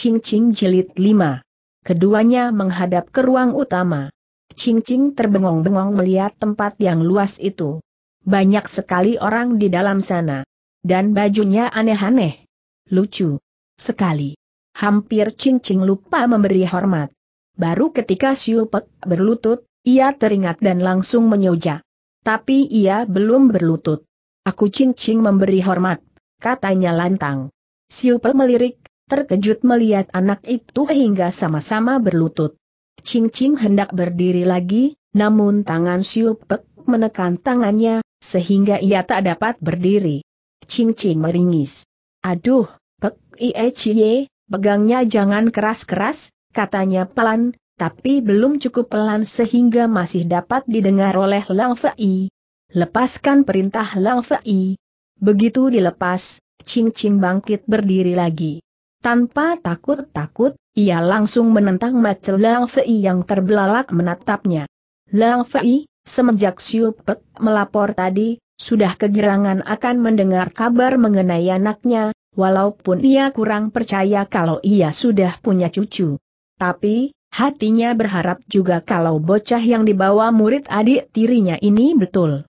Ching Ching lima, 5. Keduanya menghadap ke ruang utama. Ching Ching terbengong-bengong melihat tempat yang luas itu. Banyak sekali orang di dalam sana. Dan bajunya aneh-aneh. Lucu. Sekali. Hampir Ching Ching lupa memberi hormat. Baru ketika Siu berlutut, ia teringat dan langsung menyoja. Tapi ia belum berlutut. Aku Ching Ching memberi hormat, katanya lantang. Siu melirik, terkejut melihat anak itu hingga sama-sama berlutut. Ching Ching hendak berdiri lagi, namun tangan Siu menekan tangannya, sehingga ia tak dapat berdiri. Ching Ching meringis. Aduh, Pek Ie Cie, pegangnya jangan keras-keras, katanya pelan, tapi belum cukup pelan sehingga masih dapat didengar oleh Lang Fei. Lepaskan perintah Lang Fei. Begitu dilepas, Ching Ching bangkit berdiri lagi. Tanpa takut-takut, ia langsung menentang mata Lang Fei yang terbelalak menatapnya. Lang Fei, semenjak Xiu Pek melapor tadi, sudah kegirangan akan mendengar kabar mengenai anaknya, walaupun ia kurang percaya kalau ia sudah punya cucu. Tapi, hatinya berharap juga kalau bocah yang dibawa murid adik tirinya ini betul.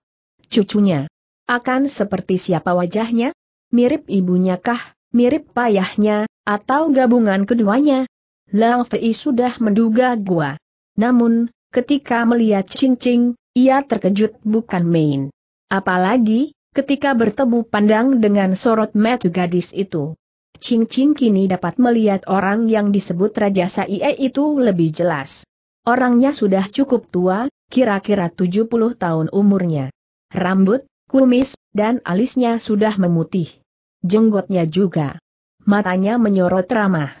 Cucunya. Akan seperti siapa wajahnya? Mirip ibunya kah? mirip payahnya, atau gabungan keduanya. Lang Fei sudah menduga gua. Namun, ketika melihat cincin, ia terkejut bukan main. Apalagi, ketika bertemu pandang dengan sorot metu gadis itu. Cincin kini dapat melihat orang yang disebut Raja Saie itu lebih jelas. Orangnya sudah cukup tua, kira-kira 70 tahun umurnya. Rambut, kumis, dan alisnya sudah memutih. Jenggotnya juga. Matanya menyorot ramah.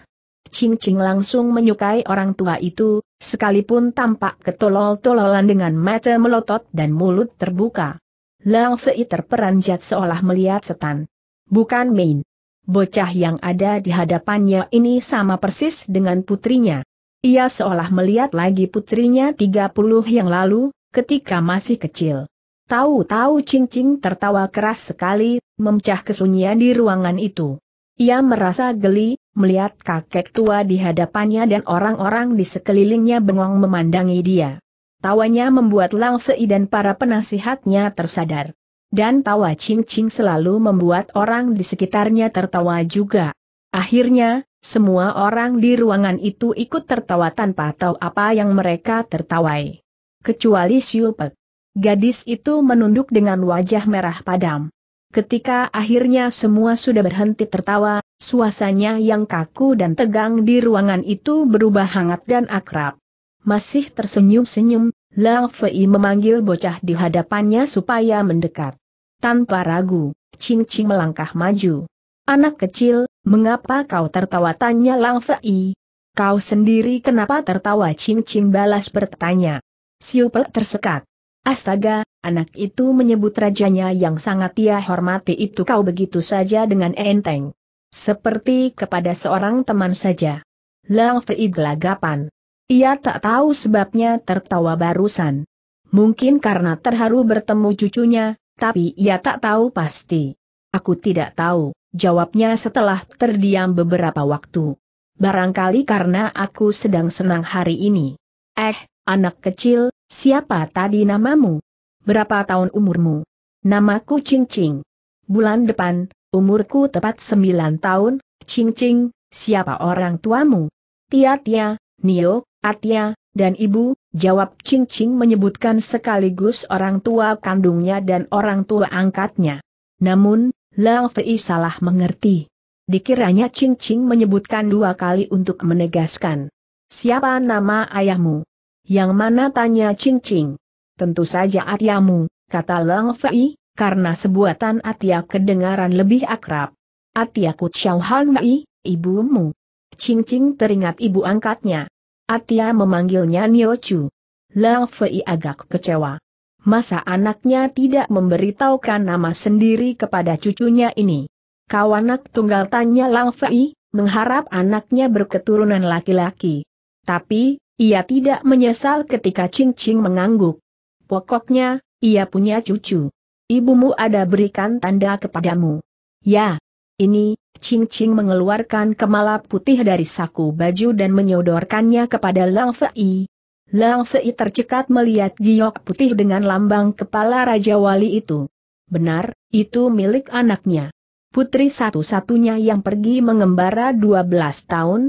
Ching Ching langsung menyukai orang tua itu, sekalipun tampak ketolol-tololan dengan mata melotot dan mulut terbuka. Lang Fei terperanjat seolah melihat setan. Bukan main. Bocah yang ada di hadapannya ini sama persis dengan putrinya. Ia seolah melihat lagi putrinya 30 yang lalu, ketika masih kecil. Tahu-tahu cincing tertawa keras sekali, memecah kesunyian di ruangan itu. Ia merasa geli, melihat kakek tua di hadapannya dan orang-orang di sekelilingnya bengong memandangi dia. Tawanya membuat Lang Fei dan para penasihatnya tersadar. Dan tawa cincin selalu membuat orang di sekitarnya tertawa juga. Akhirnya, semua orang di ruangan itu ikut tertawa tanpa tahu apa yang mereka tertawai. Kecuali Siu Pek. Gadis itu menunduk dengan wajah merah padam. Ketika akhirnya semua sudah berhenti tertawa, suasanya yang kaku dan tegang di ruangan itu berubah hangat dan akrab. Masih tersenyum-senyum, Lang Fei memanggil bocah di hadapannya supaya mendekat. Tanpa ragu, Ching Ching melangkah maju. Anak kecil, mengapa kau tertawa tanya Lang Fei? Kau sendiri kenapa tertawa Ching Ching balas bertanya. Siupel tersekat. Astaga, anak itu menyebut rajanya yang sangat ia hormati itu kau begitu saja dengan enteng. Seperti kepada seorang teman saja. Lang Fei gelagapan. Ia tak tahu sebabnya tertawa barusan. Mungkin karena terharu bertemu cucunya, tapi ia tak tahu pasti. Aku tidak tahu, jawabnya setelah terdiam beberapa waktu. Barangkali karena aku sedang senang hari ini. Eh, Anak kecil, siapa tadi namamu? Berapa tahun umurmu? Namaku Cing Cing. Bulan depan, umurku tepat sembilan tahun, Cing Cing, siapa orang tuamu? Tia Tia, Nio, Atia, dan ibu, jawab Cing Cing menyebutkan sekaligus orang tua kandungnya dan orang tua angkatnya. Namun, Lang Fei salah mengerti. Dikiranya Cing Cing menyebutkan dua kali untuk menegaskan. Siapa nama ayahmu? Yang mana tanya cincing? Tentu saja Atiamu, kata Lang Fei, karena sebuatan Atia kedengaran lebih akrab. Atya Kutsiao Han Mei, ibumu. Cincing teringat ibu angkatnya. Atia memanggilnya Chu. Lang Fei agak kecewa. Masa anaknya tidak memberitahukan nama sendiri kepada cucunya ini. Kau tunggal tanya Lang Fei, mengharap anaknya berketurunan laki-laki. Tapi, ia tidak menyesal ketika Ching Ching mengangguk. Pokoknya, ia punya cucu. Ibumu ada berikan tanda kepadamu. Ya. Ini, Ching Ching mengeluarkan kemala putih dari saku baju dan menyodorkannya kepada Lang Fei. Lang Fei tercekat melihat giok putih dengan lambang kepala Raja Wali itu. Benar, itu milik anaknya. Putri satu-satunya yang pergi mengembara 12 tahun.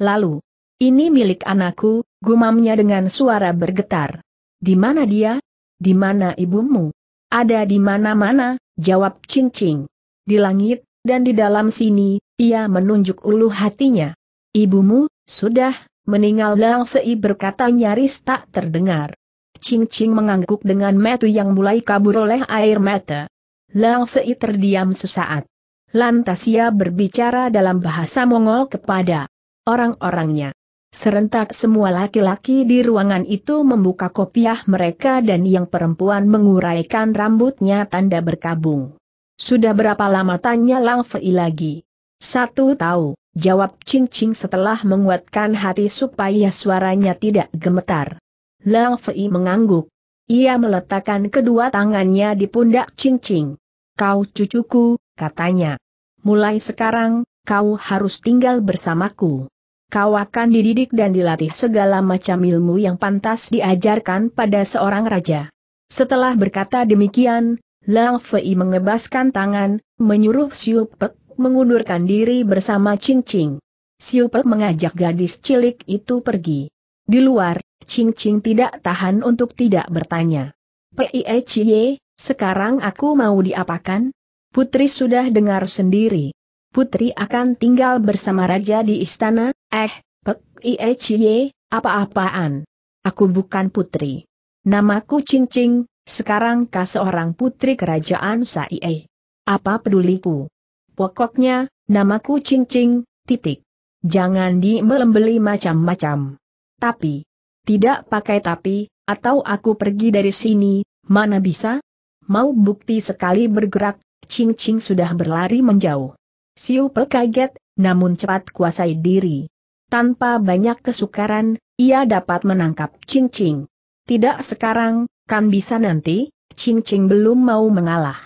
Lalu, ini milik anakku, gumamnya dengan suara bergetar. Di mana dia? Di mana ibumu? Ada di mana-mana, jawab cincing. Di langit, dan di dalam sini, ia menunjuk ulu hatinya. Ibumu, sudah, meninggal Lang Fei berkata nyaris tak terdengar. Cincing mengangguk dengan metu yang mulai kabur oleh air mata. Lang Fei terdiam sesaat. Lantas ia berbicara dalam bahasa Mongol kepada orang-orangnya. Serentak semua laki-laki di ruangan itu membuka kopiah mereka dan yang perempuan menguraikan rambutnya tanda berkabung. Sudah berapa lama tanya Lang Fei lagi? Satu tahu, jawab Ching Ching setelah menguatkan hati supaya suaranya tidak gemetar. Lang Fei mengangguk. Ia meletakkan kedua tangannya di pundak Ching Ching. Kau cucuku, katanya. Mulai sekarang, kau harus tinggal bersamaku kau akan dididik dan dilatih segala macam ilmu yang pantas diajarkan pada seorang raja. Setelah berkata demikian, Lang Fei mengebaskan tangan, menyuruh Siu Pek mengundurkan diri bersama Ching Ching. Siu Pek mengajak gadis cilik itu pergi. Di luar, Ching Ching tidak tahan untuk tidak bertanya. P.I.E. sekarang aku mau diapakan? Putri sudah dengar sendiri putri akan tinggal bersama raja di istana, eh, pek y, apa-apaan. Aku bukan putri. Namaku Cing. sekarang kau seorang putri kerajaan Saie. Apa peduliku? Pokoknya, namaku Cing. titik. Jangan di melembeli macam-macam. Tapi, tidak pakai tapi, atau aku pergi dari sini, mana bisa? Mau bukti sekali bergerak, Cing Cing sudah berlari menjauh. Siu Pe kaget, namun cepat kuasai diri. Tanpa banyak kesukaran, ia dapat menangkap Ching Ching. Tidak sekarang, kan bisa nanti, Ching Ching belum mau mengalah.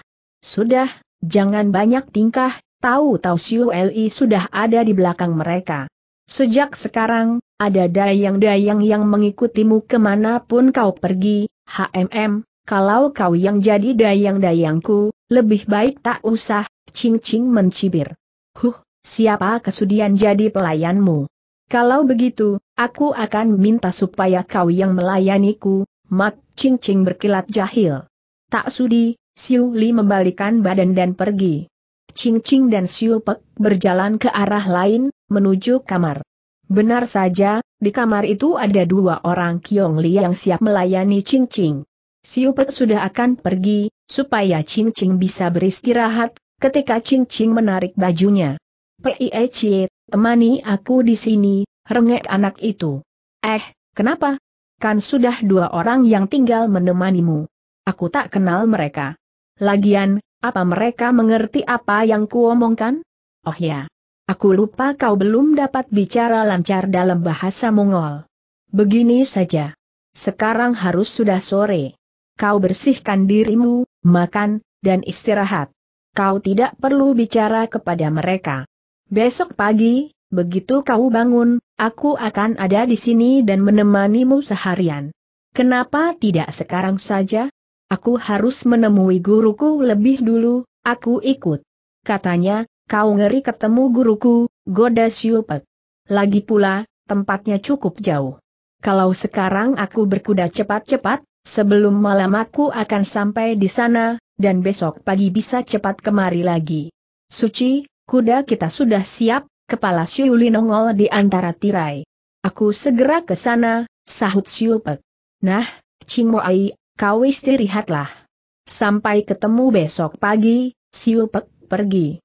Sudah, jangan banyak tingkah, tahu-tahu Siu Li sudah ada di belakang mereka. Sejak sekarang, ada dayang-dayang yang mengikutimu kemanapun kau pergi, HMM, kalau kau yang jadi dayang-dayangku, lebih baik tak usah, Ching Ching mencibir. Huh, siapa kesudian jadi pelayanmu? Kalau begitu, aku akan minta supaya kau yang melayaniku, mat cincing berkilat jahil. Tak sudi, Siu Li membalikan badan dan pergi. Cincing dan Siu Pek berjalan ke arah lain, menuju kamar. Benar saja, di kamar itu ada dua orang Kiong Li yang siap melayani Cincing. Siu Pek sudah akan pergi, supaya Cincing bisa beristirahat, ketika Ching Ching menarik bajunya. P.I.E. temani aku di sini, rengek anak itu. Eh, kenapa? Kan sudah dua orang yang tinggal menemanimu. Aku tak kenal mereka. Lagian, apa mereka mengerti apa yang kuomongkan? Oh ya. Aku lupa kau belum dapat bicara lancar dalam bahasa Mongol. Begini saja. Sekarang harus sudah sore. Kau bersihkan dirimu, makan, dan istirahat. Kau tidak perlu bicara kepada mereka. Besok pagi, begitu kau bangun, aku akan ada di sini dan menemanimu seharian. Kenapa tidak sekarang saja? Aku harus menemui guruku lebih dulu, aku ikut. Katanya, kau ngeri ketemu guruku, goda Siupet. Lagi pula, tempatnya cukup jauh. Kalau sekarang aku berkuda cepat-cepat, sebelum malam aku akan sampai di sana, dan besok pagi bisa cepat kemari lagi. Suci, kuda kita sudah siap, kepala Siuli nongol di antara tirai. Aku segera ke sana, sahut Siupek. Nah, Cimoai, kau istirahatlah. Sampai ketemu besok pagi, Siupek pergi.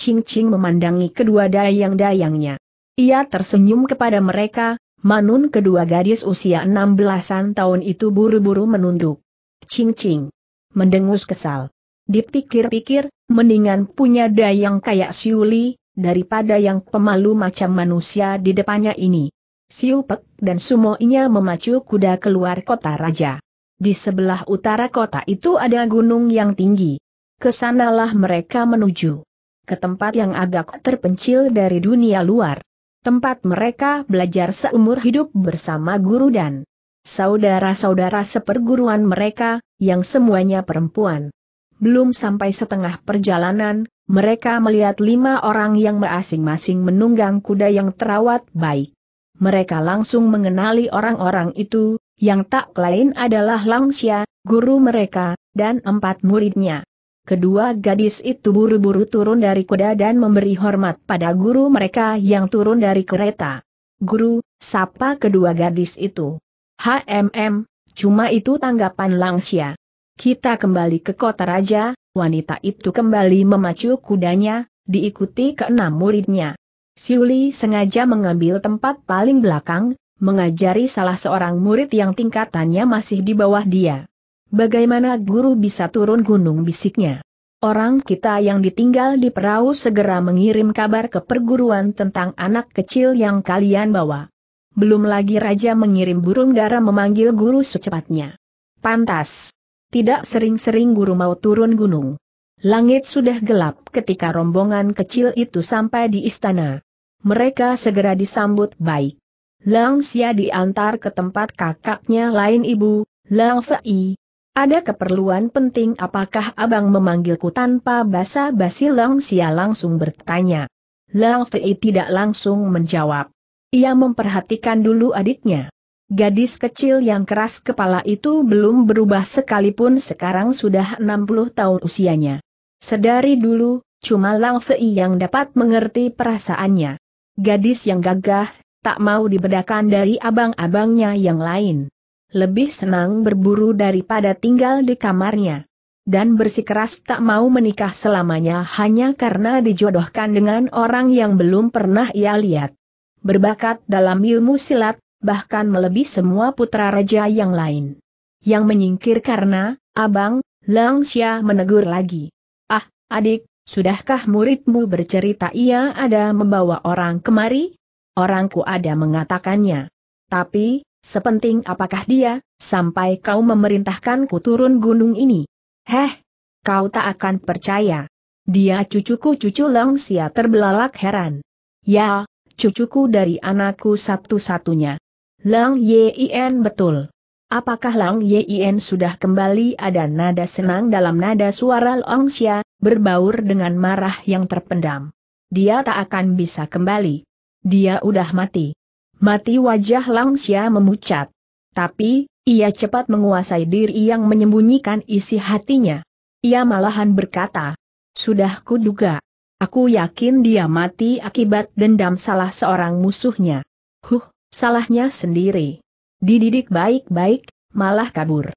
Ching Ching memandangi kedua dayang-dayangnya. Ia tersenyum kepada mereka, manun kedua gadis usia enam belasan tahun itu buru-buru menunduk. Ching Ching mendengus kesal. Dipikir-pikir, mendingan punya dayang kayak Siuli, daripada yang pemalu macam manusia di depannya ini. Siupek Pek dan Sumoinya memacu kuda keluar kota raja. Di sebelah utara kota itu ada gunung yang tinggi. Kesanalah mereka menuju. Ke tempat yang agak terpencil dari dunia luar. Tempat mereka belajar seumur hidup bersama guru dan Saudara-saudara seperguruan mereka, yang semuanya perempuan. Belum sampai setengah perjalanan, mereka melihat lima orang yang masing-masing menunggang kuda yang terawat baik. Mereka langsung mengenali orang-orang itu, yang tak lain adalah Langsia, guru mereka, dan empat muridnya. Kedua gadis itu buru-buru turun dari kuda dan memberi hormat pada guru mereka yang turun dari kereta. Guru, sapa kedua gadis itu. HMM, cuma itu tanggapan Langsia. Kita kembali ke kota raja, wanita itu kembali memacu kudanya, diikuti ke enam muridnya. Siuli sengaja mengambil tempat paling belakang, mengajari salah seorang murid yang tingkatannya masih di bawah dia. Bagaimana guru bisa turun gunung bisiknya? Orang kita yang ditinggal di perahu segera mengirim kabar ke perguruan tentang anak kecil yang kalian bawa belum lagi raja mengirim burung dara memanggil guru secepatnya. Pantas. Tidak sering-sering guru mau turun gunung. Langit sudah gelap ketika rombongan kecil itu sampai di istana. Mereka segera disambut baik. Lang Xia diantar ke tempat kakaknya lain ibu, Lang Fei. Ada keperluan penting apakah abang memanggilku tanpa basa-basi Lang Xia langsung bertanya. Lang Fei tidak langsung menjawab. Ia memperhatikan dulu adiknya. Gadis kecil yang keras kepala itu belum berubah sekalipun sekarang sudah 60 tahun usianya. Sedari dulu, cuma Lang Fei yang dapat mengerti perasaannya. Gadis yang gagah, tak mau dibedakan dari abang-abangnya yang lain. Lebih senang berburu daripada tinggal di kamarnya. Dan bersikeras tak mau menikah selamanya hanya karena dijodohkan dengan orang yang belum pernah ia lihat berbakat dalam ilmu silat, bahkan melebihi semua putra raja yang lain. Yang menyingkir karena, abang, Langsia menegur lagi. Ah, adik, sudahkah muridmu bercerita ia ada membawa orang kemari? Orangku ada mengatakannya. Tapi, sepenting apakah dia, sampai kau memerintahkanku turun gunung ini? Heh, kau tak akan percaya. Dia cucuku cucu Langsia terbelalak heran. Ya, cucuku dari anakku satu-satunya. Lang Yien betul. Apakah Lang Yien sudah kembali ada nada senang dalam nada suara Long Xia, berbaur dengan marah yang terpendam. Dia tak akan bisa kembali. Dia udah mati. Mati wajah Lang Xia memucat. Tapi, ia cepat menguasai diri yang menyembunyikan isi hatinya. Ia malahan berkata, Sudah kuduga. Aku yakin dia mati akibat dendam salah seorang musuhnya. Huh, salahnya sendiri. Dididik baik-baik, malah kabur.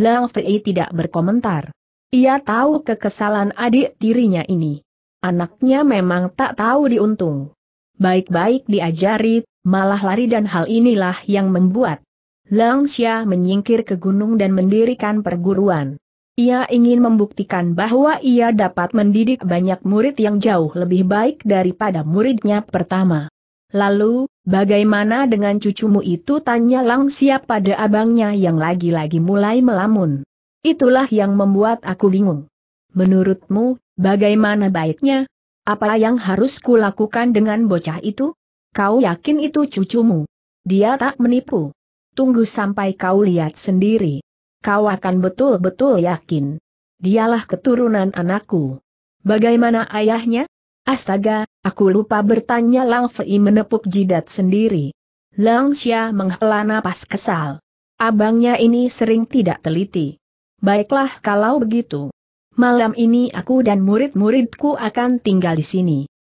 Lang Fei tidak berkomentar. Ia tahu kekesalan adik tirinya ini. Anaknya memang tak tahu diuntung. Baik-baik diajari, malah lari dan hal inilah yang membuat Lang Xia menyingkir ke gunung dan mendirikan perguruan. Ia ingin membuktikan bahwa ia dapat mendidik banyak murid yang jauh lebih baik daripada muridnya pertama. Lalu, bagaimana dengan cucumu itu tanya Lang pada abangnya yang lagi-lagi mulai melamun. Itulah yang membuat aku bingung. Menurutmu, bagaimana baiknya? Apa yang harus kulakukan dengan bocah itu? Kau yakin itu cucumu? Dia tak menipu. Tunggu sampai kau lihat sendiri kau akan betul-betul yakin. Dialah keturunan anakku. Bagaimana ayahnya? Astaga, aku lupa bertanya Lang Fei menepuk jidat sendiri. Lang Xia menghela napas kesal. Abangnya ini sering tidak teliti. Baiklah kalau begitu. Malam ini aku dan murid-muridku akan tinggal di sini.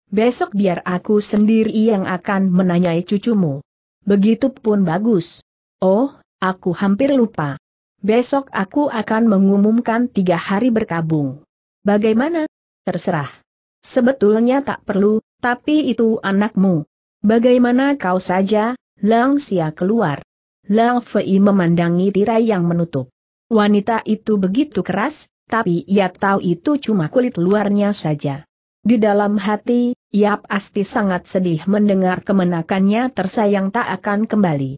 Besok biar aku sendiri yang akan menanyai cucumu. Begitupun bagus. Oh, aku hampir lupa. Besok aku akan mengumumkan tiga hari berkabung. Bagaimana? Terserah. Sebetulnya tak perlu, tapi itu anakmu. Bagaimana kau saja, Lang Xia keluar. Lang Fei memandangi tirai yang menutup. Wanita itu begitu keras, tapi ia tahu itu cuma kulit luarnya saja. Di dalam hati, ia pasti sangat sedih mendengar kemenakannya tersayang tak akan kembali.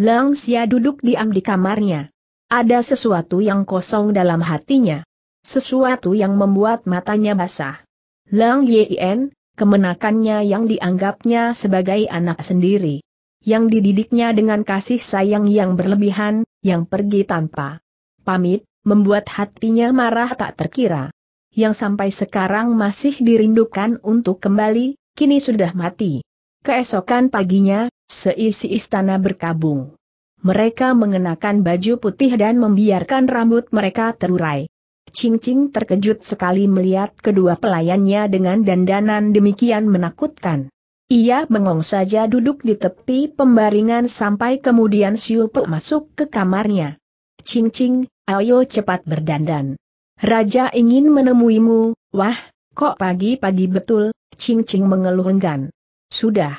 Lang Xia duduk diam di kamarnya. Ada sesuatu yang kosong dalam hatinya. Sesuatu yang membuat matanya basah. Lang Yien, kemenakannya yang dianggapnya sebagai anak sendiri. Yang dididiknya dengan kasih sayang yang berlebihan, yang pergi tanpa pamit, membuat hatinya marah tak terkira. Yang sampai sekarang masih dirindukan untuk kembali, kini sudah mati. Keesokan paginya, seisi istana berkabung. Mereka mengenakan baju putih dan membiarkan rambut mereka terurai. Ching Ching terkejut sekali melihat kedua pelayannya dengan dandanan demikian menakutkan. Ia mengong saja duduk di tepi pembaringan sampai kemudian siupu masuk ke kamarnya. Ching Ching, ayo cepat berdandan. Raja ingin menemuimu, wah, kok pagi-pagi betul, Ching Ching mengeluh enggan. Sudah.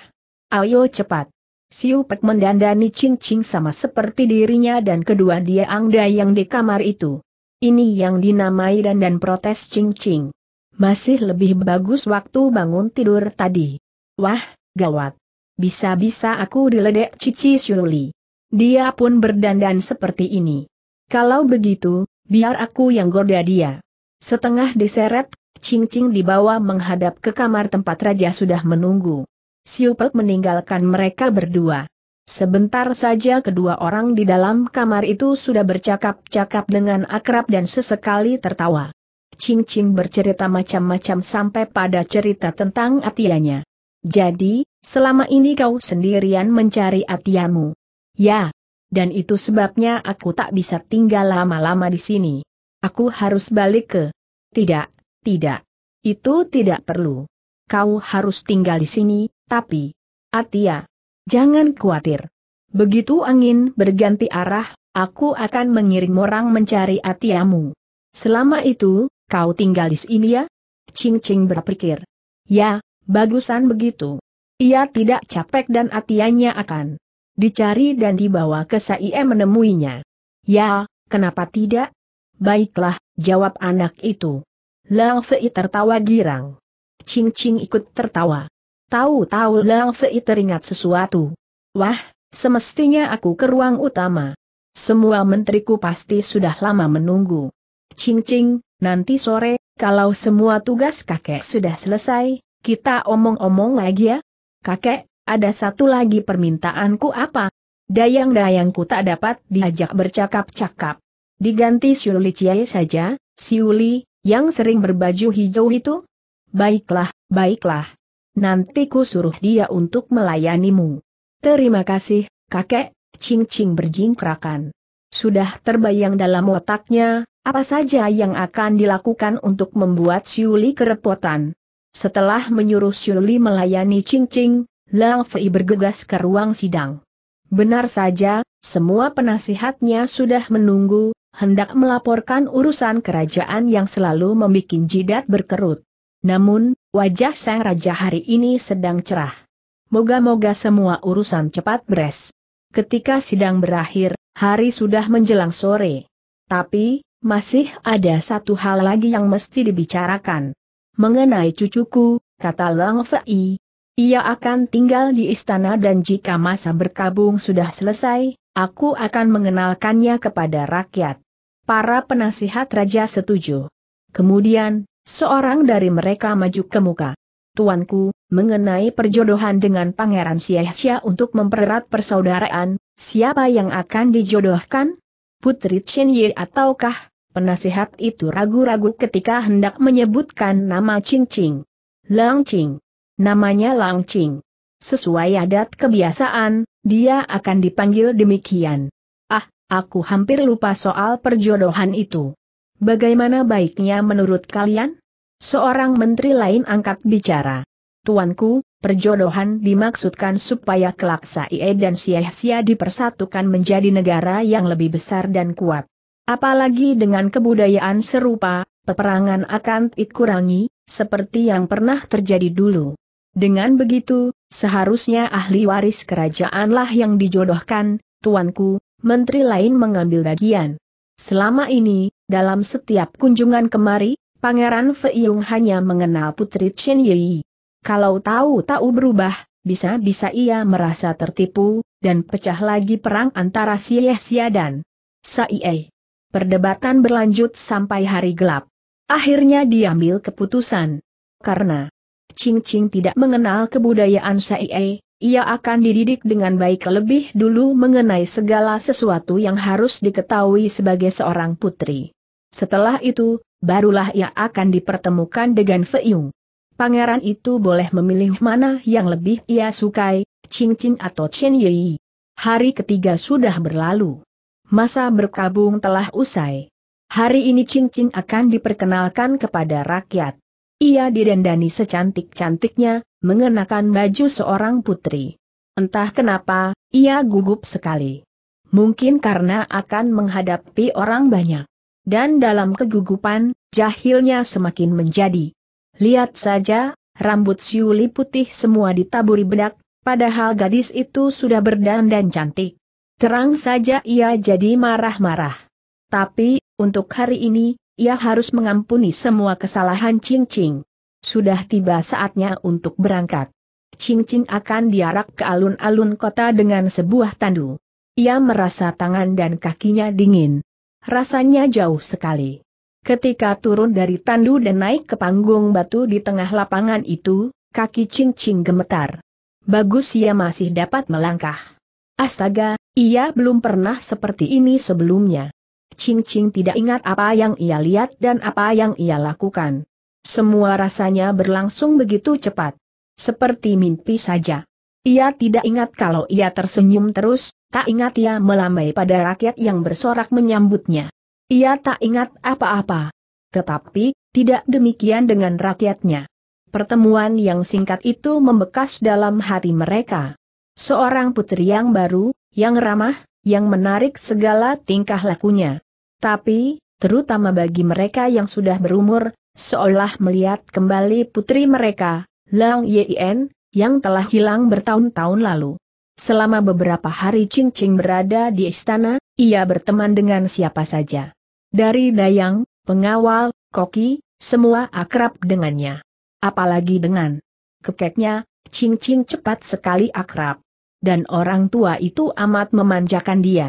Ayo cepat. Siu Pek mendandani Ching sama seperti dirinya dan kedua dia Angda yang di kamar itu. Ini yang dinamai dan dan protes Ching Masih lebih bagus waktu bangun tidur tadi. Wah, gawat. Bisa-bisa aku diledek Cici Syuli. Dia pun berdandan seperti ini. Kalau begitu, biar aku yang goda dia. Setengah diseret, Ching Ching dibawa menghadap ke kamar tempat raja sudah menunggu. Siupek meninggalkan mereka berdua. Sebentar saja kedua orang di dalam kamar itu sudah bercakap-cakap dengan akrab dan sesekali tertawa. Ching Ching bercerita macam-macam sampai pada cerita tentang Atianya. Jadi, selama ini kau sendirian mencari Atiamu. Ya, dan itu sebabnya aku tak bisa tinggal lama-lama di sini. Aku harus balik ke... Tidak, tidak. Itu tidak perlu. Kau harus tinggal di sini, tapi, Atia, jangan khawatir. Begitu angin berganti arah, aku akan mengirim orang mencari Atiamu. Selama itu, kau tinggal di sini ya? Ching Ching berpikir. Ya, bagusan begitu. Ia tidak capek dan Atianya akan dicari dan dibawa ke Saie menemuinya. Ya, kenapa tidak? Baiklah, jawab anak itu. Lang Fei tertawa girang. Ching Ching ikut tertawa. Tahu-tahu Lang Fei teringat sesuatu. Wah, semestinya aku ke ruang utama. Semua menteriku pasti sudah lama menunggu. Cing-cing, nanti sore, kalau semua tugas kakek sudah selesai, kita omong-omong lagi ya. Kakek, ada satu lagi permintaanku apa? Dayang-dayangku tak dapat diajak bercakap-cakap. Diganti Siuli Cie saja, Siuli, yang sering berbaju hijau itu? Baiklah, baiklah nanti ku suruh dia untuk melayanimu. Terima kasih, kakek, Cing-Cing berjingkrakan. Sudah terbayang dalam otaknya, apa saja yang akan dilakukan untuk membuat Siuli kerepotan. Setelah menyuruh Siuli melayani Cing-Cing, Lang Fei bergegas ke ruang sidang. Benar saja, semua penasihatnya sudah menunggu, hendak melaporkan urusan kerajaan yang selalu membuat jidat berkerut. Namun, Wajah sang raja hari ini sedang cerah. Moga-moga semua urusan cepat beres. Ketika sidang berakhir, hari sudah menjelang sore. Tapi, masih ada satu hal lagi yang mesti dibicarakan. Mengenai cucuku, kata Lang Fei, ia akan tinggal di istana dan jika masa berkabung sudah selesai, aku akan mengenalkannya kepada rakyat. Para penasihat raja setuju. Kemudian, Seorang dari mereka maju ke muka. Tuanku, mengenai perjodohan dengan Pangeran Siasia untuk mempererat persaudaraan, siapa yang akan dijodohkan? Putri Chen Ye ataukah? Penasihat itu ragu-ragu ketika hendak menyebutkan nama Ching Ching. Lang Ching. Namanya Lang Ching. Sesuai adat kebiasaan, dia akan dipanggil demikian. Ah, aku hampir lupa soal perjodohan itu. Bagaimana baiknya menurut kalian? Seorang menteri lain angkat bicara. Tuanku, perjodohan dimaksudkan supaya kelak Saie dan Sia-Sia dipersatukan menjadi negara yang lebih besar dan kuat. Apalagi dengan kebudayaan serupa, peperangan akan dikurangi, seperti yang pernah terjadi dulu. Dengan begitu, seharusnya ahli waris kerajaanlah yang dijodohkan, tuanku, menteri lain mengambil bagian. Selama ini, dalam setiap kunjungan kemari, Pangeran Feiyung hanya mengenal Putri Chen Yi. Kalau tahu-tahu berubah, bisa-bisa ia merasa tertipu, dan pecah lagi perang antara Sieh Sia dan Saie. Perdebatan berlanjut sampai hari gelap. Akhirnya diambil keputusan. Karena Ching Ching tidak mengenal kebudayaan Saie, ia akan dididik dengan baik lebih dulu mengenai segala sesuatu yang harus diketahui sebagai seorang putri. Setelah itu, barulah ia akan dipertemukan dengan Feiyung. Pangeran itu boleh memilih mana yang lebih ia sukai, Ching Ching atau Chen Yi. Hari ketiga sudah berlalu. Masa berkabung telah usai. Hari ini Ching Ching akan diperkenalkan kepada rakyat. Ia didandani secantik-cantiknya, mengenakan baju seorang putri. Entah kenapa, ia gugup sekali. Mungkin karena akan menghadapi orang banyak. Dan dalam kegugupan, jahilnya semakin menjadi. Lihat saja, rambut siuli putih semua ditaburi bedak, padahal gadis itu sudah berdandan cantik. Terang saja ia jadi marah-marah. Tapi, untuk hari ini, ia harus mengampuni semua kesalahan Cing Cing. Sudah tiba saatnya untuk berangkat. Cincin akan diarak ke alun-alun kota dengan sebuah tandu. Ia merasa tangan dan kakinya dingin. Rasanya jauh sekali. Ketika turun dari tandu dan naik ke panggung batu di tengah lapangan itu, kaki cincin gemetar. Bagus ia masih dapat melangkah. Astaga, ia belum pernah seperti ini sebelumnya. Cincin tidak ingat apa yang ia lihat dan apa yang ia lakukan. Semua rasanya berlangsung begitu cepat. Seperti mimpi saja. Ia tidak ingat kalau ia tersenyum terus, tak ingat ia melambai pada rakyat yang bersorak menyambutnya. Ia tak ingat apa-apa. Tetapi, tidak demikian dengan rakyatnya. Pertemuan yang singkat itu membekas dalam hati mereka. Seorang putri yang baru, yang ramah, yang menarik segala tingkah lakunya. Tapi, terutama bagi mereka yang sudah berumur, Seolah melihat kembali putri mereka, Lang Yien, yang telah hilang bertahun-tahun lalu. Selama beberapa hari Ching Ching berada di istana, ia berteman dengan siapa saja. Dari Dayang, pengawal, koki, semua akrab dengannya. Apalagi dengan kekeknya, Ching Ching cepat sekali akrab. Dan orang tua itu amat memanjakan dia.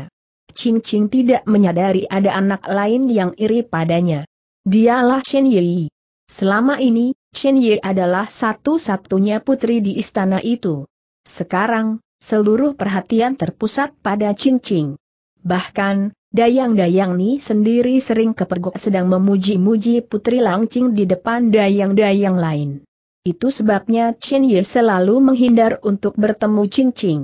Ching Ching tidak menyadari ada anak lain yang iri padanya. Dialah Shen Yi. Selama ini, Shen Yi adalah satu-satunya putri di istana itu. Sekarang, seluruh perhatian terpusat pada Qing. Bahkan, Dayang-dayang Ni sendiri sering kepergok sedang memuji-muji Putri Langqing di depan dayang-dayang lain. Itu sebabnya Qin Yi selalu menghindar untuk bertemu Qing.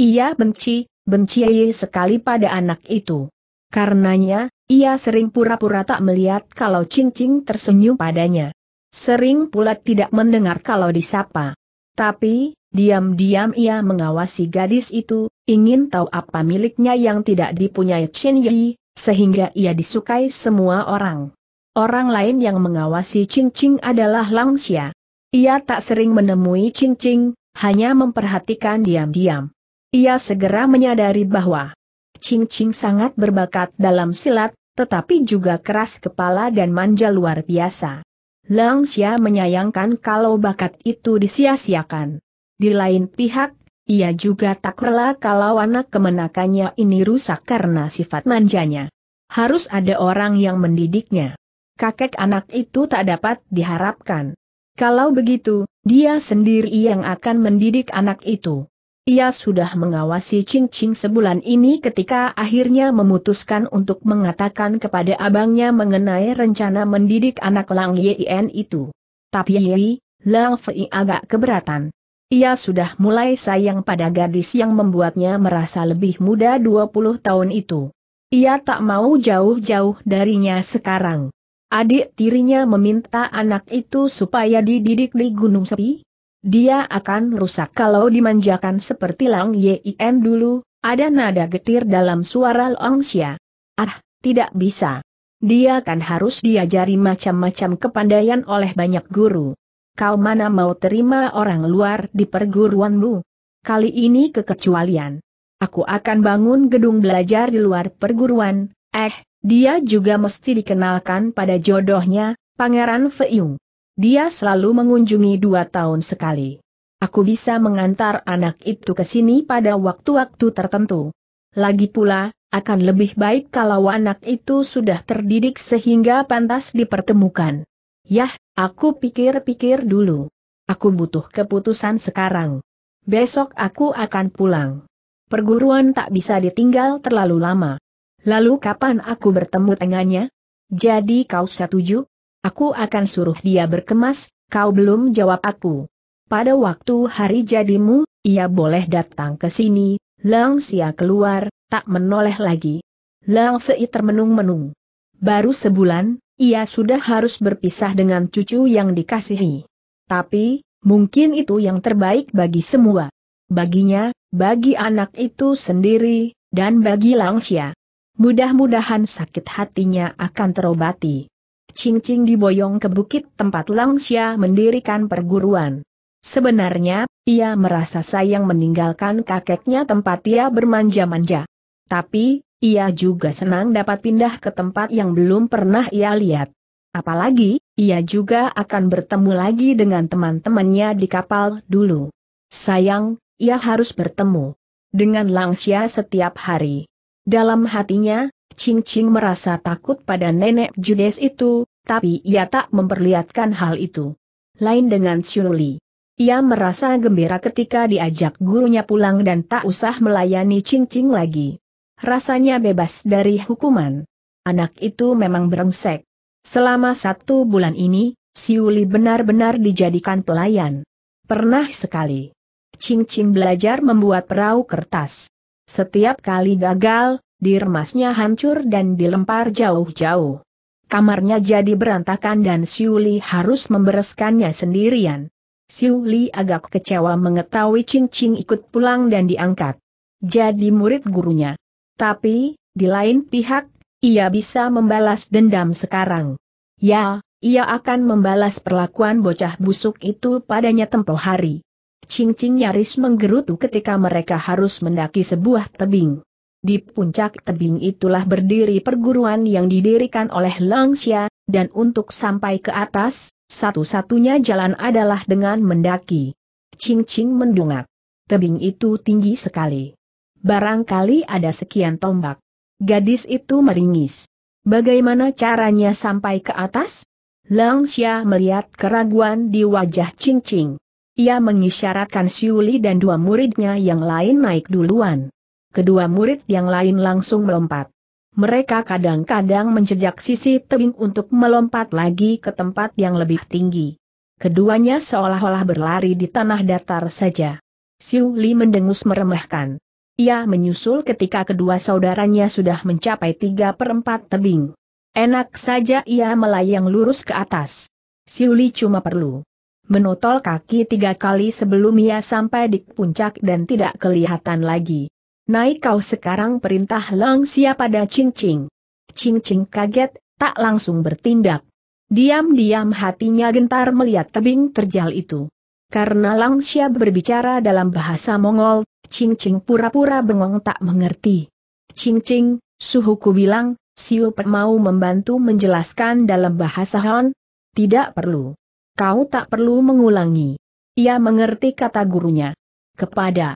Ia benci, benci Yi sekali pada anak itu. Karenanya, ia sering pura-pura tak melihat kalau Cincing tersenyum padanya. Sering pula tidak mendengar kalau disapa. Tapi, diam-diam ia mengawasi gadis itu, ingin tahu apa miliknya yang tidak dipunyai Chin Yi, sehingga ia disukai semua orang. Orang lain yang mengawasi cincin adalah Lang Xia. Ia tak sering menemui cincin, hanya memperhatikan diam-diam. Ia segera menyadari bahwa Ching Ching sangat berbakat dalam silat, tetapi juga keras kepala dan manja luar biasa. Lang Xia menyayangkan kalau bakat itu disia-siakan. Di lain pihak, ia juga tak rela kalau anak kemenakannya ini rusak karena sifat manjanya. Harus ada orang yang mendidiknya. Kakek anak itu tak dapat diharapkan. Kalau begitu, dia sendiri yang akan mendidik anak itu. Ia sudah mengawasi Ching Ching sebulan ini ketika akhirnya memutuskan untuk mengatakan kepada abangnya mengenai rencana mendidik anak Lang Yien itu. Tapi Yi, Lang Fei agak keberatan. Ia sudah mulai sayang pada gadis yang membuatnya merasa lebih muda 20 tahun itu. Ia tak mau jauh-jauh darinya sekarang. Adik tirinya meminta anak itu supaya dididik di Gunung Sepi, dia akan rusak kalau dimanjakan seperti Lang Yin dulu, ada nada getir dalam suara Long Xia. Ah, tidak bisa. Dia kan harus diajari macam-macam kepandaian oleh banyak guru. Kau mana mau terima orang luar di perguruanmu? Kali ini kekecualian. Aku akan bangun gedung belajar di luar perguruan, eh, dia juga mesti dikenalkan pada jodohnya, Pangeran Feiyung. Dia selalu mengunjungi dua tahun sekali. Aku bisa mengantar anak itu ke sini pada waktu-waktu tertentu. Lagi pula, akan lebih baik kalau anak itu sudah terdidik sehingga pantas dipertemukan. Yah, aku pikir-pikir dulu. Aku butuh keputusan sekarang. Besok aku akan pulang. Perguruan tak bisa ditinggal terlalu lama. Lalu kapan aku bertemu tengahnya? Jadi kau setuju? Aku akan suruh dia berkemas, kau belum jawab aku. Pada waktu hari jadimu, ia boleh datang ke sini, Leng Xia keluar, tak menoleh lagi. Lang Fei termenung-menung. Baru sebulan, ia sudah harus berpisah dengan cucu yang dikasihi. Tapi, mungkin itu yang terbaik bagi semua. Baginya, bagi anak itu sendiri, dan bagi Leng Xia. Mudah-mudahan sakit hatinya akan terobati. Cing-Cing diboyong ke bukit tempat Langsia mendirikan perguruan. Sebenarnya, ia merasa sayang meninggalkan kakeknya tempat ia bermanja-manja. Tapi, ia juga senang dapat pindah ke tempat yang belum pernah ia lihat. Apalagi, ia juga akan bertemu lagi dengan teman-temannya di kapal dulu. Sayang, ia harus bertemu dengan Langsia setiap hari. Dalam hatinya, Ching Ching merasa takut pada nenek judes itu, tapi ia tak memperlihatkan hal itu. Lain dengan Siuli, Ia merasa gembira ketika diajak gurunya pulang dan tak usah melayani Ching Ching lagi. Rasanya bebas dari hukuman. Anak itu memang berengsek. Selama satu bulan ini, Siuli benar-benar dijadikan pelayan. Pernah sekali. Ching Ching belajar membuat perahu kertas. Setiap kali gagal, diremasnya hancur dan dilempar jauh-jauh. Kamarnya jadi berantakan dan Siuli harus membereskannya sendirian. Siuli agak kecewa mengetahui cincin ikut pulang dan diangkat. Jadi murid gurunya. Tapi, di lain pihak, ia bisa membalas dendam sekarang. Ya, ia akan membalas perlakuan bocah busuk itu padanya tempo hari. Cincin nyaris menggerutu ketika mereka harus mendaki sebuah tebing. Di puncak tebing itulah berdiri perguruan yang didirikan oleh Langsia, dan untuk sampai ke atas, satu-satunya jalan adalah dengan mendaki. Cing-cing mendungak. Tebing itu tinggi sekali. Barangkali ada sekian tombak. Gadis itu meringis. Bagaimana caranya sampai ke atas? Langsia melihat keraguan di wajah Cing-cing. Ia mengisyaratkan Siuli dan dua muridnya yang lain naik duluan kedua murid yang lain langsung melompat. Mereka kadang-kadang menjejak sisi tebing untuk melompat lagi ke tempat yang lebih tinggi. Keduanya seolah-olah berlari di tanah datar saja. Siu Li mendengus meremehkan. Ia menyusul ketika kedua saudaranya sudah mencapai tiga perempat tebing. Enak saja ia melayang lurus ke atas. Li cuma perlu menotol kaki tiga kali sebelum ia sampai di puncak dan tidak kelihatan lagi. Naik kau sekarang perintah Leng Xia pada Ching Ching. Ching Ching kaget, tak langsung bertindak. Diam-diam hatinya gentar melihat tebing terjal itu. Karena Lang Xia berbicara dalam bahasa Mongol, Ching Ching pura-pura bengong tak mengerti. Ching Ching, suhuku bilang, Siu permau mau membantu menjelaskan dalam bahasa Han? Tidak perlu. Kau tak perlu mengulangi. Ia mengerti kata gurunya. Kepada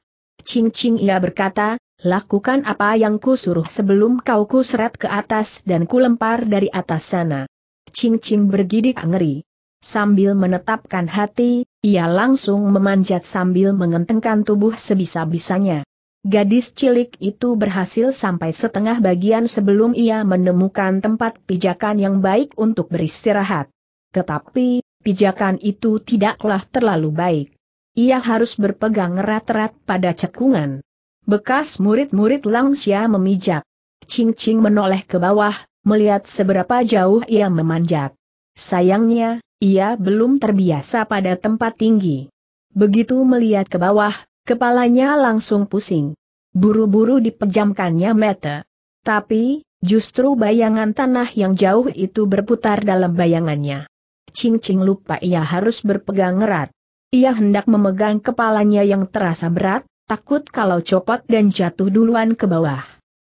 Cing Cing ia berkata, lakukan apa yang kusuruh sebelum kau kuseret ke atas dan kulempar dari atas sana. Cing Cing bergidik ngeri. Sambil menetapkan hati, ia langsung memanjat sambil mengentengkan tubuh sebisa-bisanya. Gadis cilik itu berhasil sampai setengah bagian sebelum ia menemukan tempat pijakan yang baik untuk beristirahat. Tetapi, pijakan itu tidaklah terlalu baik ia harus berpegang erat-erat pada cekungan. Bekas murid-murid Langsia memijak. Cing-cing menoleh ke bawah, melihat seberapa jauh ia memanjat. Sayangnya, ia belum terbiasa pada tempat tinggi. Begitu melihat ke bawah, kepalanya langsung pusing. Buru-buru dipejamkannya mata. Tapi, justru bayangan tanah yang jauh itu berputar dalam bayangannya. Cing-cing lupa ia harus berpegang erat. Ia hendak memegang kepalanya yang terasa berat, takut kalau copot dan jatuh duluan ke bawah.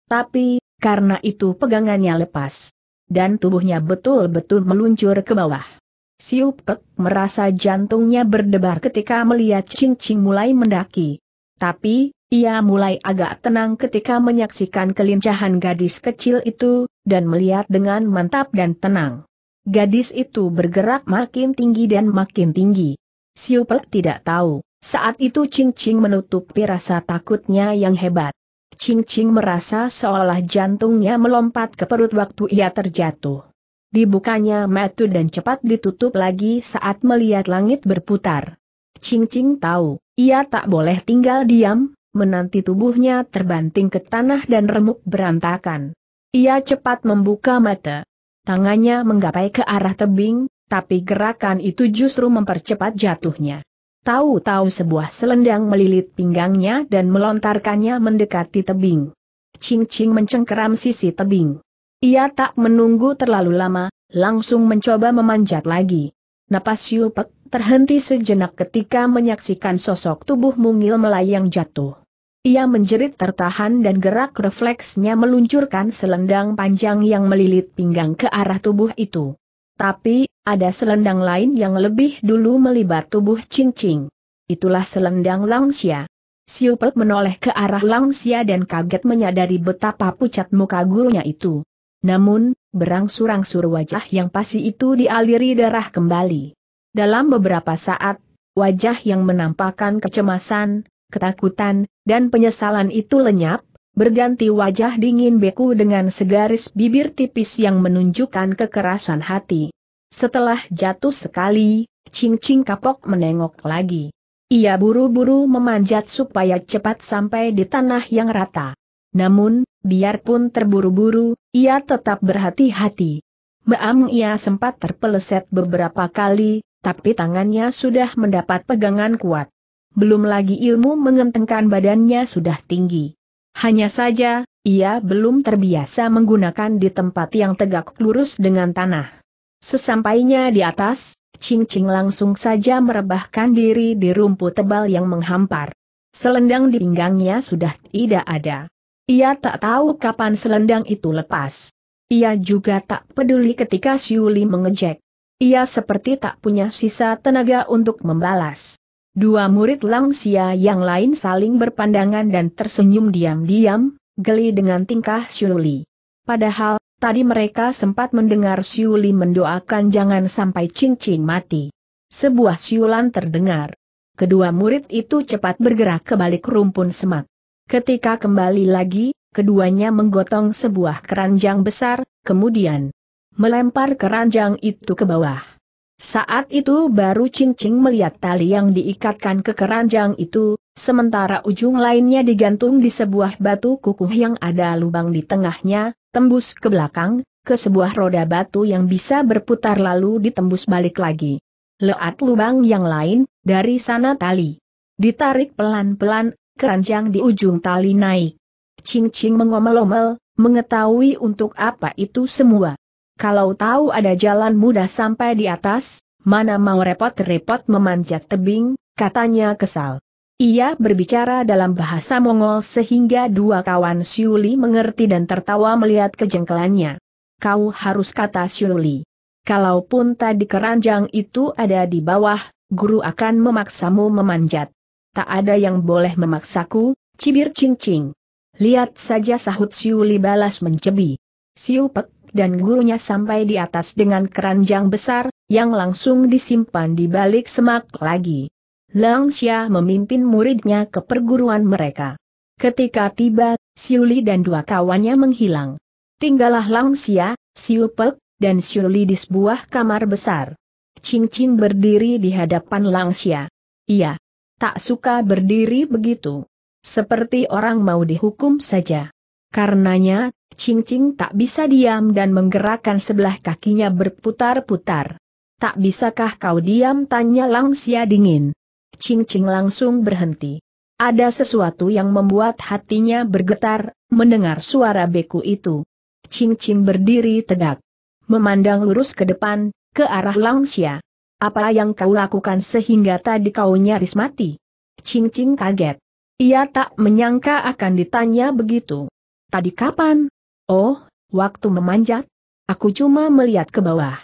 Tapi, karena itu pegangannya lepas. Dan tubuhnya betul-betul meluncur ke bawah. Siupet merasa jantungnya berdebar ketika melihat cincing mulai mendaki. Tapi, ia mulai agak tenang ketika menyaksikan kelincahan gadis kecil itu, dan melihat dengan mantap dan tenang. Gadis itu bergerak makin tinggi dan makin tinggi. Siu Pek tidak tahu, saat itu Ching Ching menutupi rasa takutnya yang hebat. Ching Ching merasa seolah jantungnya melompat ke perut waktu ia terjatuh. Dibukanya metu dan cepat ditutup lagi saat melihat langit berputar. Ching Ching tahu, ia tak boleh tinggal diam, menanti tubuhnya terbanting ke tanah dan remuk berantakan. Ia cepat membuka mata. Tangannya menggapai ke arah tebing, tapi gerakan itu justru mempercepat jatuhnya. Tahu-tahu sebuah selendang melilit pinggangnya dan melontarkannya mendekati tebing. Cing-cing mencengkeram sisi tebing. Ia tak menunggu terlalu lama, langsung mencoba memanjat lagi. Napas Yupek terhenti sejenak ketika menyaksikan sosok tubuh mungil melayang jatuh. Ia menjerit tertahan dan gerak refleksnya meluncurkan selendang panjang yang melilit pinggang ke arah tubuh itu. Tapi, ada selendang lain yang lebih dulu melibat tubuh cincing. Itulah selendang Langsia. Siupet menoleh ke arah Langsia dan kaget menyadari betapa pucat muka gurunya itu. Namun, berangsur-angsur wajah yang pasti itu dialiri darah kembali. Dalam beberapa saat, wajah yang menampakkan kecemasan, ketakutan, dan penyesalan itu lenyap, berganti wajah dingin beku dengan segaris bibir tipis yang menunjukkan kekerasan hati. Setelah jatuh sekali, Ching Ching kapok menengok lagi. Ia buru-buru memanjat supaya cepat sampai di tanah yang rata. Namun, biarpun terburu-buru, ia tetap berhati-hati. Meam ia sempat terpeleset beberapa kali, tapi tangannya sudah mendapat pegangan kuat. Belum lagi ilmu mengentengkan badannya sudah tinggi. Hanya saja, ia belum terbiasa menggunakan di tempat yang tegak lurus dengan tanah. Sesampainya di atas, Ching Ching langsung saja merebahkan diri di rumput tebal yang menghampar. Selendang di pinggangnya sudah tidak ada. Ia tak tahu kapan selendang itu lepas. Ia juga tak peduli ketika Siuli mengejek. Ia seperti tak punya sisa tenaga untuk membalas. Dua murid langsia yang lain saling berpandangan dan tersenyum diam-diam, geli dengan tingkah Syuli. Padahal, tadi mereka sempat mendengar Syuli mendoakan jangan sampai cincin mati. Sebuah siulan terdengar. Kedua murid itu cepat bergerak ke balik rumpun semak. Ketika kembali lagi, keduanya menggotong sebuah keranjang besar, kemudian melempar keranjang itu ke bawah. Saat itu baru cincing melihat tali yang diikatkan ke keranjang itu, sementara ujung lainnya digantung di sebuah batu kukuh yang ada lubang di tengahnya, tembus ke belakang, ke sebuah roda batu yang bisa berputar lalu ditembus balik lagi. Leat lubang yang lain, dari sana tali. Ditarik pelan-pelan, keranjang di ujung tali naik. Cincing mengomel-omel, mengetahui untuk apa itu semua. Kalau tahu ada jalan mudah sampai di atas, mana mau repot-repot memanjat tebing, katanya kesal. Ia berbicara dalam bahasa Mongol sehingga dua kawan Siuli mengerti dan tertawa melihat kejengkelannya. Kau harus kata Siuli. Kalaupun tadi keranjang itu ada di bawah, guru akan memaksamu memanjat. Tak ada yang boleh memaksaku, cibir cincing. Lihat saja sahut Siuli balas mencebi. Siupek dan gurunya sampai di atas dengan keranjang besar, yang langsung disimpan di balik semak lagi. Lang Xia memimpin muridnya ke perguruan mereka. Ketika tiba, Siuli dan dua kawannya menghilang. Tinggallah Lang Xia, Siupek, dan Siuli di sebuah kamar besar. Ching Ching berdiri di hadapan Lang Xia. Iya. Tak suka berdiri begitu. Seperti orang mau dihukum saja. Karenanya, Ching Ching tak bisa diam dan menggerakkan sebelah kakinya berputar-putar. Tak bisakah kau diam tanya Langsia dingin. Ching Ching langsung berhenti. Ada sesuatu yang membuat hatinya bergetar, mendengar suara beku itu. Ching Ching berdiri tegak. Memandang lurus ke depan, ke arah Langsia. Apa yang kau lakukan sehingga tadi kau nyaris mati? Ching Ching kaget. Ia tak menyangka akan ditanya begitu. Tadi kapan? Oh, waktu memanjat? Aku cuma melihat ke bawah.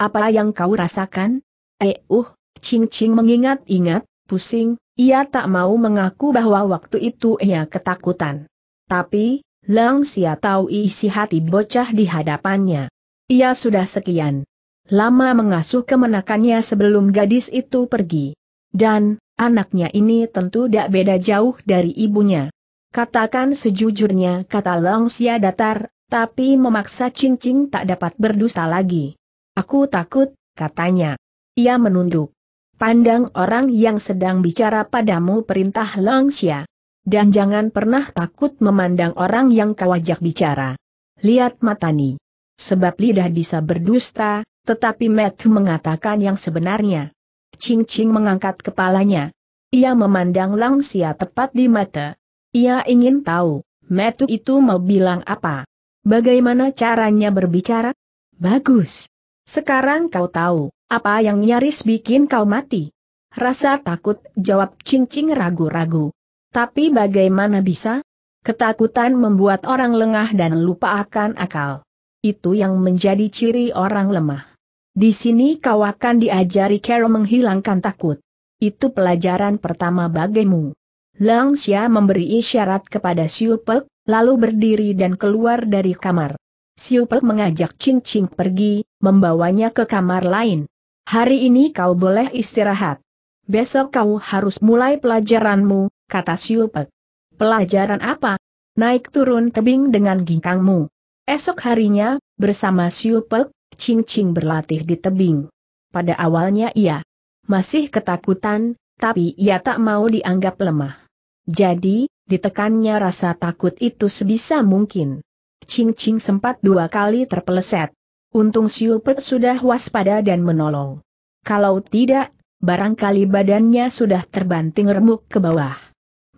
Apa yang kau rasakan? Eh, uh, Ching Ching mengingat-ingat, pusing, ia tak mau mengaku bahwa waktu itu ia ketakutan. Tapi, Lang Xia tahu isi hati bocah di hadapannya. Ia sudah sekian lama mengasuh kemenakannya sebelum gadis itu pergi. Dan, anaknya ini tentu tak beda jauh dari ibunya. Katakan sejujurnya kata Longsia datar, tapi memaksa cincin tak dapat berdusta lagi. Aku takut, katanya. Ia menunduk. Pandang orang yang sedang bicara padamu perintah Longsia. Dan jangan pernah takut memandang orang yang kau ajak bicara. Lihat matani. Sebab lidah bisa berdusta, tetapi Matthew mengatakan yang sebenarnya. Cing Cing mengangkat kepalanya. Ia memandang Langsia tepat di mata, ia ingin tahu, metu itu mau bilang apa? Bagaimana caranya berbicara? Bagus. Sekarang kau tahu, apa yang nyaris bikin kau mati? Rasa takut, jawab cincing ragu-ragu. Tapi bagaimana bisa? Ketakutan membuat orang lengah dan lupa akan akal. Itu yang menjadi ciri orang lemah. Di sini kau akan diajari cara menghilangkan takut. Itu pelajaran pertama bagimu. Lang Xia memberi isyarat kepada Xiu Pek, lalu berdiri dan keluar dari kamar. Xiu Pek mengajak Ching Ching pergi, membawanya ke kamar lain. Hari ini kau boleh istirahat. Besok kau harus mulai pelajaranmu, kata Xiu Pek. Pelajaran apa? Naik turun tebing dengan ginkangmu. Esok harinya, bersama Xiu Pek, Ching Ching berlatih di tebing. Pada awalnya ia masih ketakutan, tapi ia tak mau dianggap lemah. Jadi, ditekannya rasa takut itu sebisa mungkin. Ching Ching sempat dua kali terpeleset. Untung Siupet sudah waspada dan menolong. Kalau tidak, barangkali badannya sudah terbanting remuk ke bawah.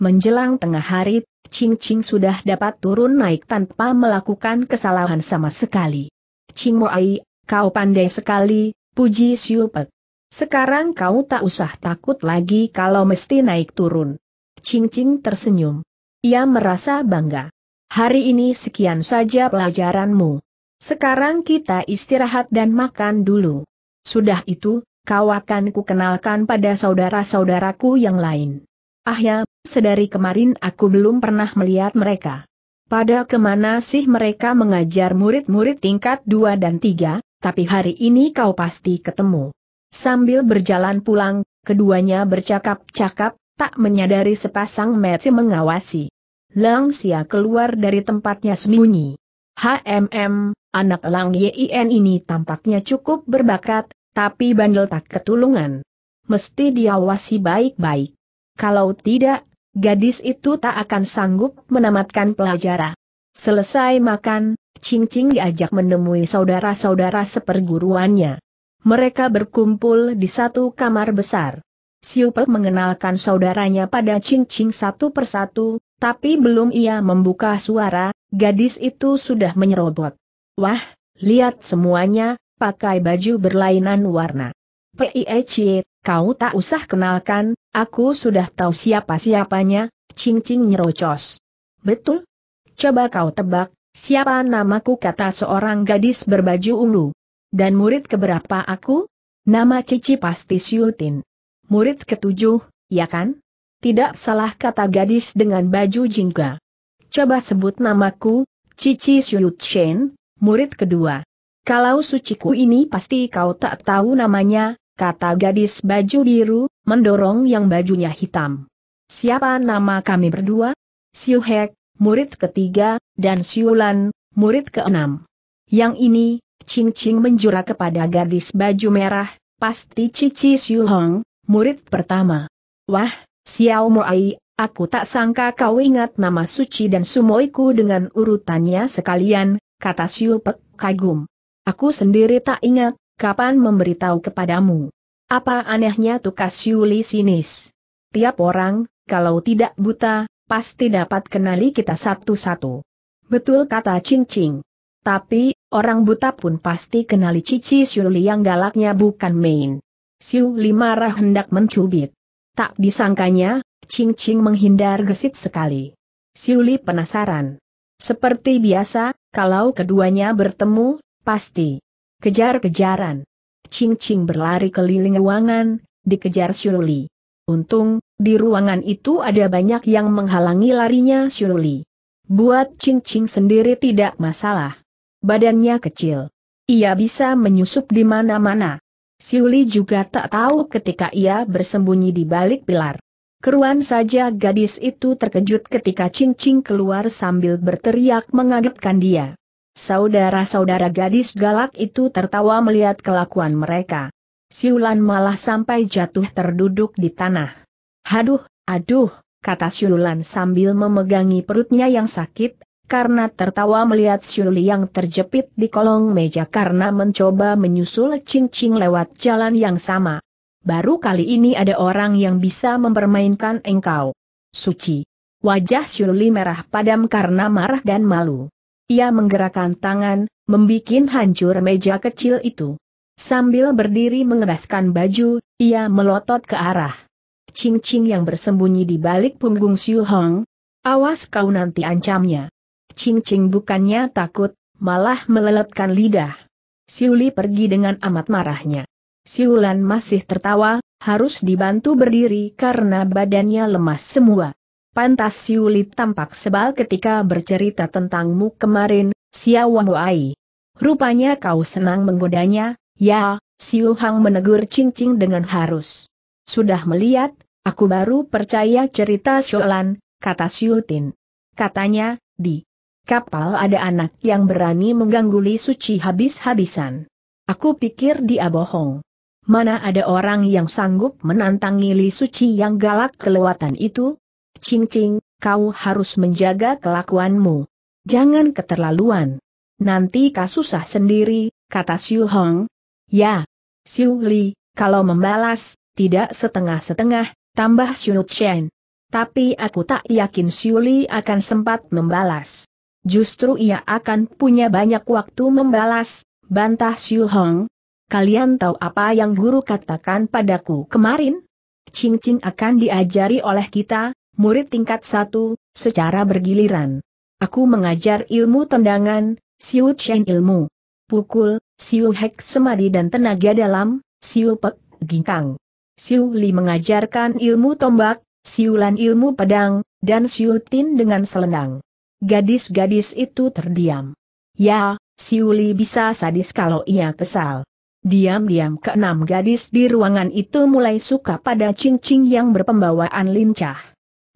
Menjelang tengah hari, Ching Ching sudah dapat turun naik tanpa melakukan kesalahan sama sekali. Ching Moai, kau pandai sekali, puji Siupet. Sekarang kau tak usah takut lagi kalau mesti naik turun cing tersenyum. Ia merasa bangga. Hari ini sekian saja pelajaranmu. Sekarang kita istirahat dan makan dulu. Sudah itu, kau akan kukenalkan pada saudara-saudaraku yang lain. Ah ya, sedari kemarin aku belum pernah melihat mereka. Pada kemana sih mereka mengajar murid-murid tingkat 2 dan 3, tapi hari ini kau pasti ketemu. Sambil berjalan pulang, keduanya bercakap-cakap, tak menyadari sepasang mata mengawasi. Lang keluar dari tempatnya sembunyi. HMM, anak Lang Yin ini tampaknya cukup berbakat, tapi bandel tak ketulungan. Mesti diawasi baik-baik. Kalau tidak, gadis itu tak akan sanggup menamatkan pelajaran. Selesai makan, Ching Ching diajak menemui saudara-saudara seperguruannya. Mereka berkumpul di satu kamar besar. Siu mengenalkan saudaranya pada Ching satu persatu, tapi belum ia membuka suara, gadis itu sudah menyerobot. Wah, lihat semuanya, pakai baju berlainan warna. P.I.E.C., kau tak usah kenalkan, aku sudah tahu siapa-siapanya, Ching nyerocos. Betul? Coba kau tebak, siapa namaku kata seorang gadis berbaju ungu. Dan murid keberapa aku? Nama Cici pasti Siutin. Murid ketujuh, ya kan? Tidak salah kata gadis dengan baju jingga. Coba sebut namaku, Cici Xiu Chen, murid kedua. Kalau suciku ini pasti kau tak tahu namanya, kata gadis baju biru, mendorong yang bajunya hitam. Siapa nama kami berdua? Xiu Hek, murid ketiga, dan Siulan, murid keenam. Yang ini, Ching Ching menjura kepada gadis baju merah, pasti Cici Xiu Hong, Murid pertama. Wah, Xiao Moai, aku tak sangka kau ingat nama suci dan sumoiku dengan urutannya sekalian, kata Xiu Pek kagum. Aku sendiri tak ingat, kapan memberitahu kepadamu. Apa anehnya tukas Xiu Li sinis. Tiap orang, kalau tidak buta, pasti dapat kenali kita satu-satu. Betul kata Ching Ching. Tapi, orang buta pun pasti kenali Cici Li yang galaknya bukan main. Siu marah hendak mencubit. Tak disangkanya, Ching Ching menghindar gesit sekali. Siuli penasaran. Seperti biasa, kalau keduanya bertemu, pasti kejar-kejaran. Ching Ching berlari keliling ruangan, dikejar Siuli. Untung, di ruangan itu ada banyak yang menghalangi larinya Siuli. Buat Ching Ching sendiri tidak masalah. Badannya kecil. Ia bisa menyusup di mana-mana. Siuli juga tak tahu ketika ia bersembunyi di balik pilar. Keruan saja gadis itu terkejut ketika cincin keluar sambil berteriak mengagetkan dia. Saudara-saudara gadis galak itu tertawa melihat kelakuan mereka. Siulan malah sampai jatuh terduduk di tanah. Haduh, aduh, kata Siulan sambil memegangi perutnya yang sakit, karena tertawa melihat Shuli yang terjepit di kolong meja karena mencoba menyusul cincin lewat jalan yang sama. Baru kali ini ada orang yang bisa mempermainkan engkau. Suci. Wajah Shuli merah padam karena marah dan malu. Ia menggerakkan tangan, membuat hancur meja kecil itu. Sambil berdiri mengeraskan baju, ia melotot ke arah cincin yang bersembunyi di balik punggung Siu Hong. Awas kau nanti ancamnya. Cing-cing bukannya takut, malah meleletkan lidah. Siuli pergi dengan amat marahnya. Siulan masih tertawa, harus dibantu berdiri karena badannya lemas semua. Pantas Siuli tampak sebal ketika bercerita tentangmu kemarin, Siawamuai. Rupanya kau senang menggodanya, ya, Siu menegur Cing Cing dengan harus. Sudah melihat, aku baru percaya cerita Siulan, kata Siutin. Katanya, di Kapal ada anak yang berani mengganggu Li Suci habis-habisan. Aku pikir dia bohong. Mana ada orang yang sanggup menantangi Li Suci yang galak kelewatan itu? Cing Cing, kau harus menjaga kelakuanmu. Jangan keterlaluan. Nanti kau susah sendiri, kata Xiu Hong. Ya, Xiu Li, kalau membalas, tidak setengah-setengah, tambah Xiu Chen. Tapi aku tak yakin Xiu Li akan sempat membalas justru ia akan punya banyak waktu membalas, bantah Xiu Hong. Kalian tahu apa yang guru katakan padaku kemarin? Cing-cing akan diajari oleh kita, murid tingkat satu, secara bergiliran. Aku mengajar ilmu tendangan, Xiu Chen ilmu. Pukul, Xiu Hek semadi dan tenaga dalam, Xiu Pek, ginkang. Xiu Li mengajarkan ilmu tombak, Siulan ilmu pedang, dan Siutin Tin dengan selendang. Gadis-gadis itu terdiam. Ya, Siuli bisa sadis kalau ia kesal. Diam-diam keenam gadis di ruangan itu mulai suka pada cincing yang berpembawaan lincah.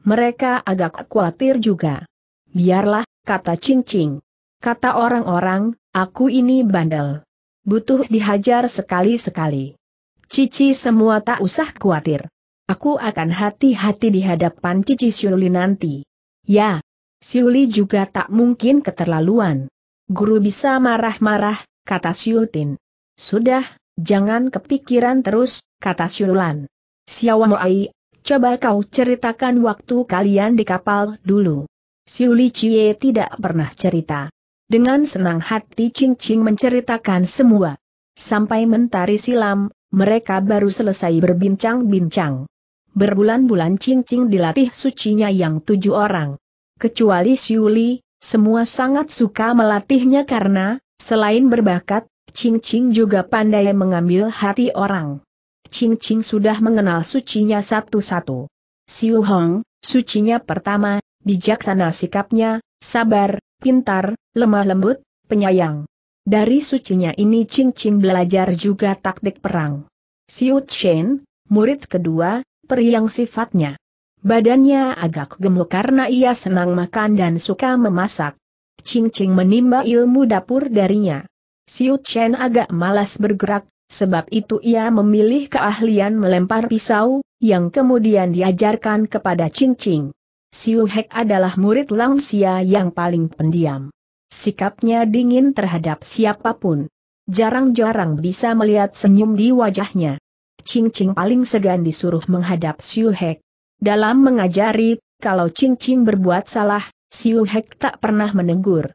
Mereka agak khawatir juga. Biarlah, kata cincing. Kata orang-orang, aku ini bandel. Butuh dihajar sekali-sekali. Cici semua tak usah khawatir. Aku akan hati-hati di hadapan Cici Syuli nanti. Ya, Siuli juga tak mungkin keterlaluan. Guru bisa marah-marah, kata Siutin. Sudah, jangan kepikiran terus, kata Siulan. Siawamoai, coba kau ceritakan waktu kalian di kapal dulu. Siuli Cie tidak pernah cerita. Dengan senang hati Ching Ching menceritakan semua. Sampai mentari silam, mereka baru selesai berbincang-bincang. Berbulan-bulan Ching Ching dilatih sucinya yang tujuh orang. Kecuali Siuli, semua sangat suka melatihnya karena, selain berbakat, Ching Ching juga pandai mengambil hati orang. Ching Ching sudah mengenal sucinya satu-satu. Siu Hong, sucinya pertama, bijaksana sikapnya, sabar, pintar, lemah lembut, penyayang. Dari sucinya ini Ching Ching belajar juga taktik perang. Siu Chen, murid kedua, periang sifatnya Badannya agak gemuk karena ia senang makan dan suka memasak. Ching Ching menimba ilmu dapur darinya. Siu Chen agak malas bergerak, sebab itu ia memilih keahlian melempar pisau, yang kemudian diajarkan kepada Ching Ching. Siu Hek adalah murid langsia yang paling pendiam. Sikapnya dingin terhadap siapapun. Jarang-jarang bisa melihat senyum di wajahnya. Ching Ching paling segan disuruh menghadap Siu Hek. Dalam mengajari, kalau cincin berbuat salah, Siu Hek tak pernah menegur.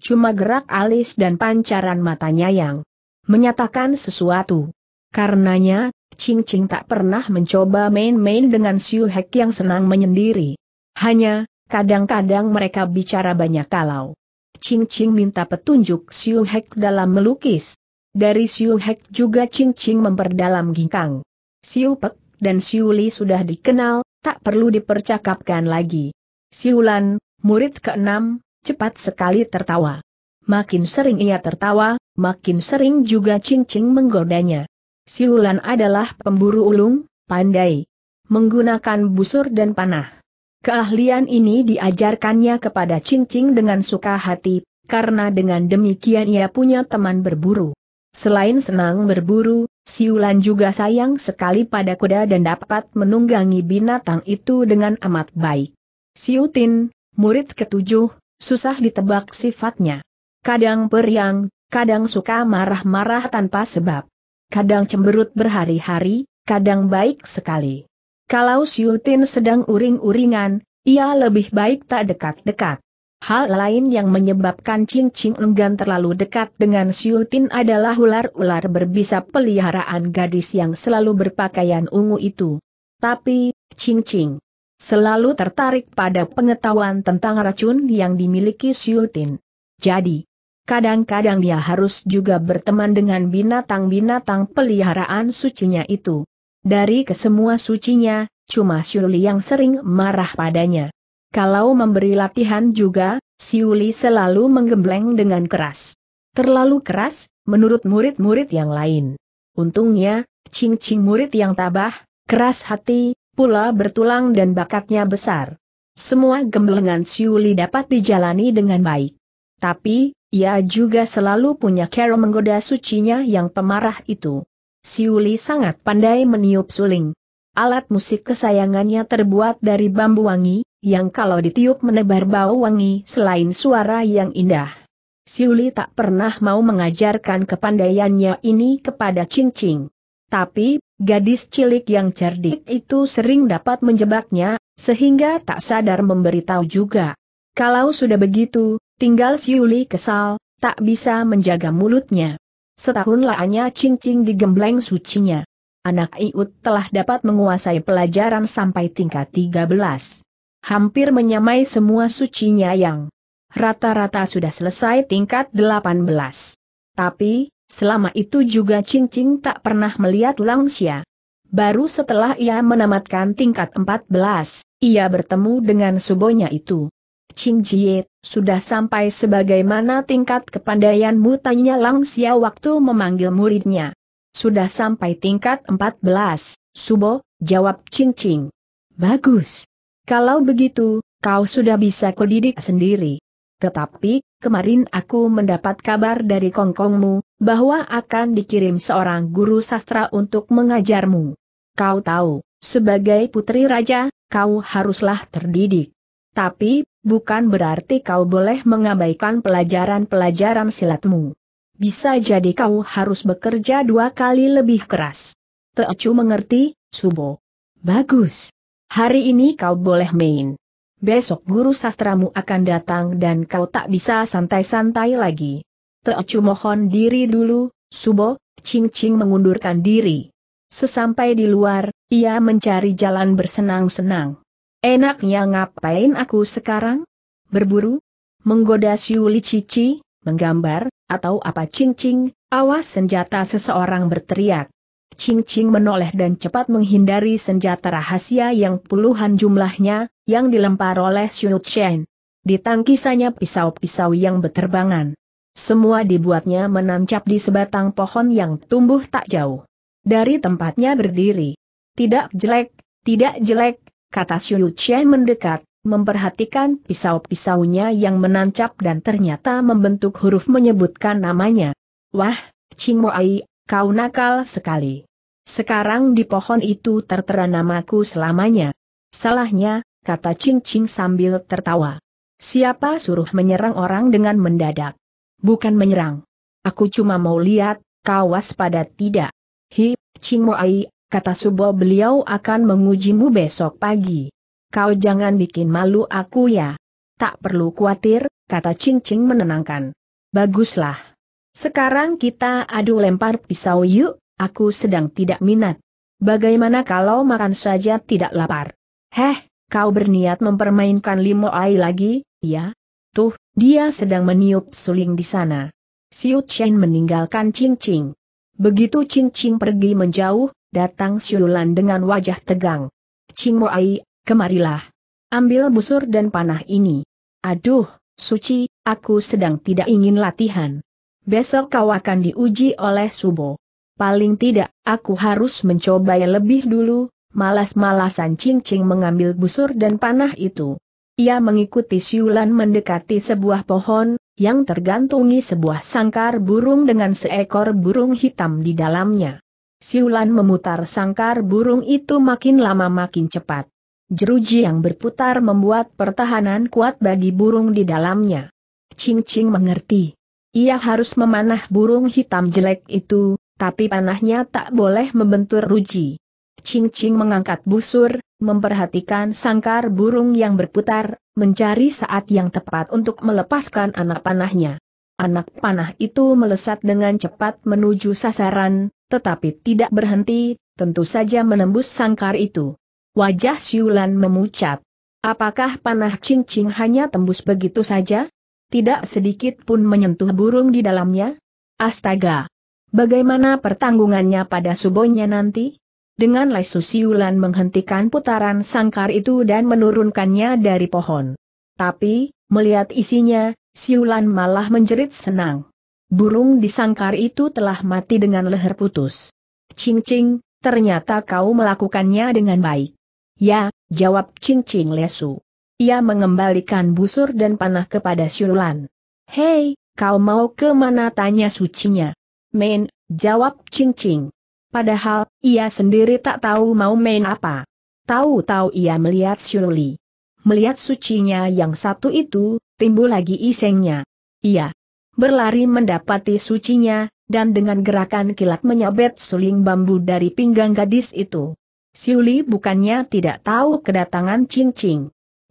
Cuma gerak alis dan pancaran matanya yang menyatakan sesuatu. Karenanya, Ching Ching tak pernah mencoba main-main dengan Siu Hek yang senang menyendiri. Hanya, kadang-kadang mereka bicara banyak kalau. Ching Ching minta petunjuk Siu Hek dalam melukis. Dari Siu Hek juga Ching Ching memperdalam ginkang. Siu Pek dan Siu Li sudah dikenal, tak perlu dipercakapkan lagi. Siulan, murid keenam, cepat sekali tertawa. Makin sering ia tertawa, makin sering juga cincing menggodanya. Siulan adalah pemburu ulung, pandai, menggunakan busur dan panah. Keahlian ini diajarkannya kepada cincing dengan suka hati, karena dengan demikian ia punya teman berburu. Selain senang berburu, Siulan juga sayang sekali pada kuda dan dapat menunggangi binatang itu dengan amat baik. Siutin, murid ketujuh, susah ditebak sifatnya. Kadang periang, kadang suka marah-marah tanpa sebab. Kadang cemberut berhari-hari, kadang baik sekali. Kalau Siutin sedang uring-uringan, ia lebih baik tak dekat-dekat. Hal lain yang menyebabkan Ching Ching enggan terlalu dekat dengan Xiu Tin adalah ular-ular berbisa peliharaan gadis yang selalu berpakaian ungu itu. Tapi, Ching Ching selalu tertarik pada pengetahuan tentang racun yang dimiliki Xiu Tin. Jadi, kadang-kadang dia harus juga berteman dengan binatang-binatang peliharaan sucinya itu. Dari kesemua sucinya, cuma Xiu Li yang sering marah padanya. Kalau memberi latihan juga, Siuli selalu menggembleng dengan keras. Terlalu keras, menurut murid-murid yang lain. Untungnya, cing-cing murid yang tabah, keras hati, pula bertulang dan bakatnya besar. Semua gemblengan Siuli dapat dijalani dengan baik. Tapi, ia juga selalu punya cara menggoda sucinya yang pemarah itu. Siuli sangat pandai meniup suling, Alat musik kesayangannya terbuat dari bambu wangi, yang kalau ditiup menebar bau wangi selain suara yang indah. Siuli tak pernah mau mengajarkan kepandaiannya ini kepada Cincing. Tapi, gadis cilik yang cerdik itu sering dapat menjebaknya, sehingga tak sadar memberitahu juga. Kalau sudah begitu, tinggal Siuli kesal, tak bisa menjaga mulutnya. Setahun laanya cincing digembleng sucinya anak Iut telah dapat menguasai pelajaran sampai tingkat 13. Hampir menyamai semua sucinya yang rata-rata sudah selesai tingkat 18. Tapi, selama itu juga Cincing tak pernah melihat Langsia. Baru setelah ia menamatkan tingkat 14, ia bertemu dengan subonya itu. Ching Jie, sudah sampai sebagaimana tingkat kepandaianmu tanya Langsia waktu memanggil muridnya. Sudah sampai tingkat 14, Subo, jawab Cincing. Bagus. Kalau begitu, kau sudah bisa kudidik sendiri. Tetapi, kemarin aku mendapat kabar dari Kongkongmu, bahwa akan dikirim seorang guru sastra untuk mengajarmu. Kau tahu, sebagai putri raja, kau haruslah terdidik. Tapi, bukan berarti kau boleh mengabaikan pelajaran-pelajaran silatmu. Bisa jadi kau harus bekerja dua kali lebih keras. Teocu mengerti, Subo. Bagus. Hari ini kau boleh main. Besok guru sastramu akan datang dan kau tak bisa santai-santai lagi. Teocu mohon diri dulu, Subo, Ching Ching mengundurkan diri. Sesampai di luar, ia mencari jalan bersenang-senang. Enaknya ngapain aku sekarang? Berburu? Menggoda Siuli Cici? menggambar, atau apa cincing, awas senjata seseorang berteriak. Cincing menoleh dan cepat menghindari senjata rahasia yang puluhan jumlahnya, yang dilempar oleh Xiu Chen. Ditangkisannya pisau-pisau yang berterbangan. Semua dibuatnya menancap di sebatang pohon yang tumbuh tak jauh. Dari tempatnya berdiri. Tidak jelek, tidak jelek, kata Xiu Chen mendekat, memperhatikan pisau-pisaunya yang menancap dan ternyata membentuk huruf menyebutkan namanya. Wah, Cimoai, kau nakal sekali. Sekarang di pohon itu tertera namaku selamanya. Salahnya, kata Ching Ching sambil tertawa. Siapa suruh menyerang orang dengan mendadak? Bukan menyerang. Aku cuma mau lihat, kau waspada tidak. Hi, Ching Moai, kata Subo beliau akan mengujimu besok pagi. Kau jangan bikin malu aku ya. Tak perlu khawatir, kata Ching Ching menenangkan. Baguslah. Sekarang kita adu lempar pisau yuk, aku sedang tidak minat. Bagaimana kalau makan saja tidak lapar? Heh, kau berniat mempermainkan limo ai lagi, ya? Tuh, dia sedang meniup suling di sana. Siu Chen meninggalkan Ching Ching. Begitu Ching Ching pergi menjauh, datang Siulan dengan wajah tegang. Ching Ai kemarilah. Ambil busur dan panah ini. Aduh, Suci, aku sedang tidak ingin latihan. Besok kau akan diuji oleh Subo. Paling tidak, aku harus mencoba lebih dulu, malas-malasan Cing-Cing mengambil busur dan panah itu. Ia mengikuti siulan mendekati sebuah pohon, yang tergantungi sebuah sangkar burung dengan seekor burung hitam di dalamnya. Siulan memutar sangkar burung itu makin lama makin cepat. Jeruji yang berputar membuat pertahanan kuat bagi burung di dalamnya. Ching Ching mengerti. Ia harus memanah burung hitam jelek itu, tapi panahnya tak boleh membentur Ruji. Ching Ching mengangkat busur, memperhatikan sangkar burung yang berputar, mencari saat yang tepat untuk melepaskan anak panahnya. Anak panah itu melesat dengan cepat menuju sasaran, tetapi tidak berhenti, tentu saja menembus sangkar itu. Wajah Siulan memucat. Apakah panah cincin hanya tembus begitu saja? Tidak sedikit pun menyentuh burung di dalamnya? Astaga! Bagaimana pertanggungannya pada subonya nanti? Dengan lesu Siulan menghentikan putaran sangkar itu dan menurunkannya dari pohon. Tapi, melihat isinya, Siulan malah menjerit senang. Burung di sangkar itu telah mati dengan leher putus. cing ternyata kau melakukannya dengan baik. Ya, jawab cincin lesu. Ia mengembalikan busur dan panah kepada Siulan. Hei, kau mau ke mana tanya sucinya? Main, jawab cincin. Padahal, ia sendiri tak tahu mau main apa. Tahu-tahu ia melihat Siuli. Melihat sucinya yang satu itu, timbul lagi isengnya. Ia berlari mendapati sucinya, dan dengan gerakan kilat menyabet suling bambu dari pinggang gadis itu. Siuli bukannya tidak tahu kedatangan Ching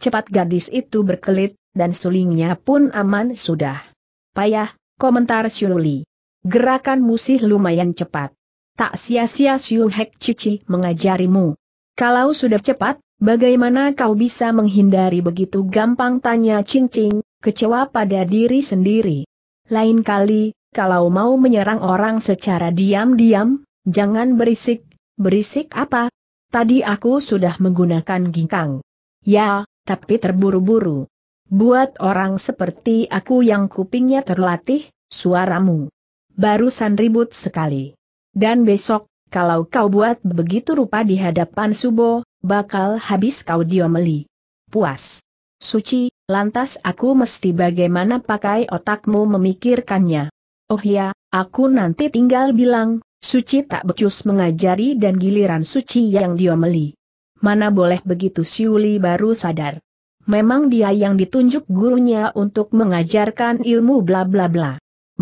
Cepat gadis itu berkelit, dan sulingnya pun aman sudah. Payah, komentar Siuli. Gerakan musih lumayan cepat. Tak sia-sia Siul Hek Cici mengajarimu. Kalau sudah cepat, bagaimana kau bisa menghindari begitu gampang tanya Ching kecewa pada diri sendiri. Lain kali, kalau mau menyerang orang secara diam-diam, jangan berisik, berisik apa, Tadi aku sudah menggunakan ginkang. Ya, tapi terburu-buru. Buat orang seperti aku yang kupingnya terlatih, suaramu. Barusan ribut sekali. Dan besok, kalau kau buat begitu rupa di hadapan Subo, bakal habis kau diomeli. Puas. Suci, lantas aku mesti bagaimana pakai otakmu memikirkannya. Oh ya, aku nanti tinggal bilang, Suci tak becus mengajari dan giliran suci yang diomeli. Mana boleh begitu Siuli baru sadar. Memang dia yang ditunjuk gurunya untuk mengajarkan ilmu bla bla bla.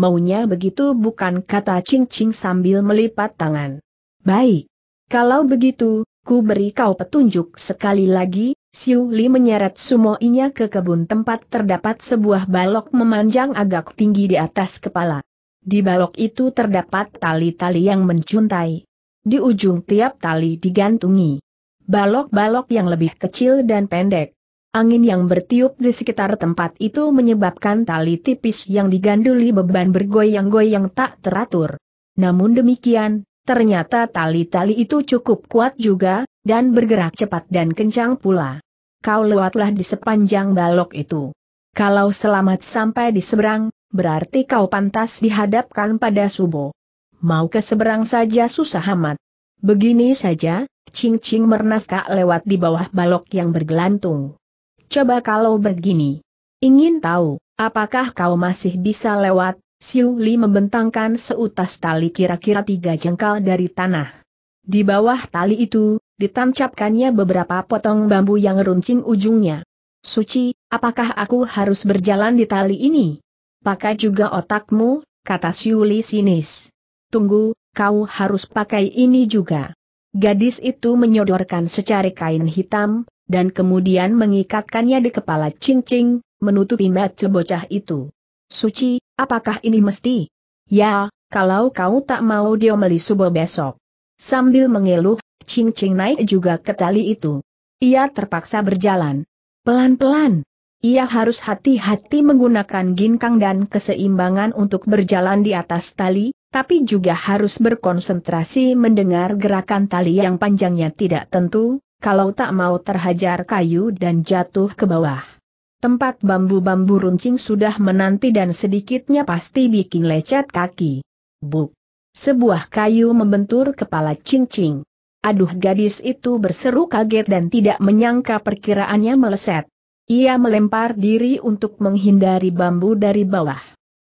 Maunya begitu bukan kata Ching Ching sambil melipat tangan. Baik. Kalau begitu, ku beri kau petunjuk sekali lagi, Siuli menyeret sumoinya ke kebun tempat terdapat sebuah balok memanjang agak tinggi di atas kepala. Di balok itu terdapat tali-tali yang mencuntai. Di ujung tiap tali digantungi balok-balok yang lebih kecil dan pendek. Angin yang bertiup di sekitar tempat itu menyebabkan tali tipis yang diganduli beban bergoyang-goyang tak teratur. Namun demikian, ternyata tali-tali itu cukup kuat juga, dan bergerak cepat dan kencang pula. Kau lewatlah di sepanjang balok itu. Kalau selamat sampai di seberang, berarti kau pantas dihadapkan pada Subo. Mau ke seberang saja susah amat. Begini saja, Ching Ching mernafkah lewat di bawah balok yang bergelantung. Coba kalau begini. Ingin tahu, apakah kau masih bisa lewat? Siu Li membentangkan seutas tali kira-kira tiga jengkal dari tanah. Di bawah tali itu, ditancapkannya beberapa potong bambu yang runcing ujungnya. Suci, apakah aku harus berjalan di tali ini? pakai juga otakmu, kata Siuli sinis. Tunggu, kau harus pakai ini juga. Gadis itu menyodorkan secari kain hitam, dan kemudian mengikatkannya di kepala cincing, menutupi mata bocah itu. Suci, apakah ini mesti? Ya, kalau kau tak mau dia melisubo besok. Sambil mengeluh, cincing naik juga ke tali itu. Ia terpaksa berjalan. Pelan-pelan. Ia harus hati-hati menggunakan ginkang dan keseimbangan untuk berjalan di atas tali, tapi juga harus berkonsentrasi mendengar gerakan tali yang panjangnya tidak tentu, kalau tak mau terhajar kayu dan jatuh ke bawah. Tempat bambu-bambu runcing sudah menanti dan sedikitnya pasti bikin lecet kaki. Buk. Sebuah kayu membentur kepala cincing. Aduh gadis itu berseru kaget dan tidak menyangka perkiraannya meleset. Ia melempar diri untuk menghindari bambu dari bawah.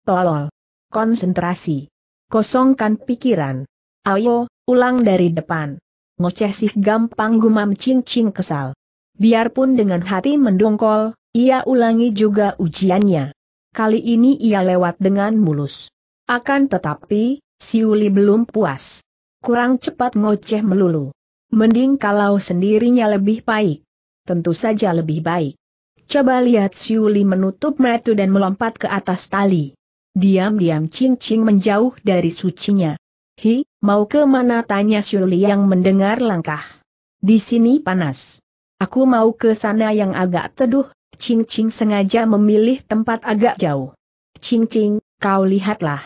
Tolol. Konsentrasi. Kosongkan pikiran. Ayo, ulang dari depan. Ngoceh sih gampang gumam cing-cing kesal. Biarpun dengan hati mendongkol, ia ulangi juga ujiannya. Kali ini ia lewat dengan mulus. Akan tetapi, Siuli belum puas. Kurang cepat ngoceh melulu. Mending kalau sendirinya lebih baik. Tentu saja lebih baik. Coba lihat Siuli menutup metu dan melompat ke atas tali. Diam-diam cincin menjauh dari sucinya. Hi, mau ke mana tanya Siuli yang mendengar langkah. Di sini panas. Aku mau ke sana yang agak teduh, Cing-Cing sengaja memilih tempat agak jauh. Cing-Cing, kau lihatlah.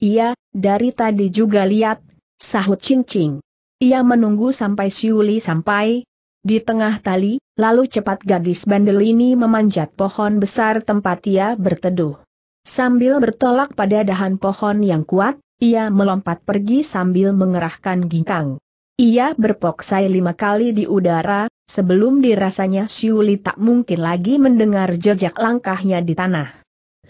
Iya, dari tadi juga lihat, sahut Cing-Cing. Ia menunggu sampai Siuli sampai, di tengah tali, lalu cepat gadis bandel ini memanjat pohon besar tempat ia berteduh. Sambil bertolak pada dahan pohon yang kuat, ia melompat pergi sambil mengerahkan ginkang. Ia berpoksai lima kali di udara, sebelum dirasanya Siuli tak mungkin lagi mendengar jejak langkahnya di tanah.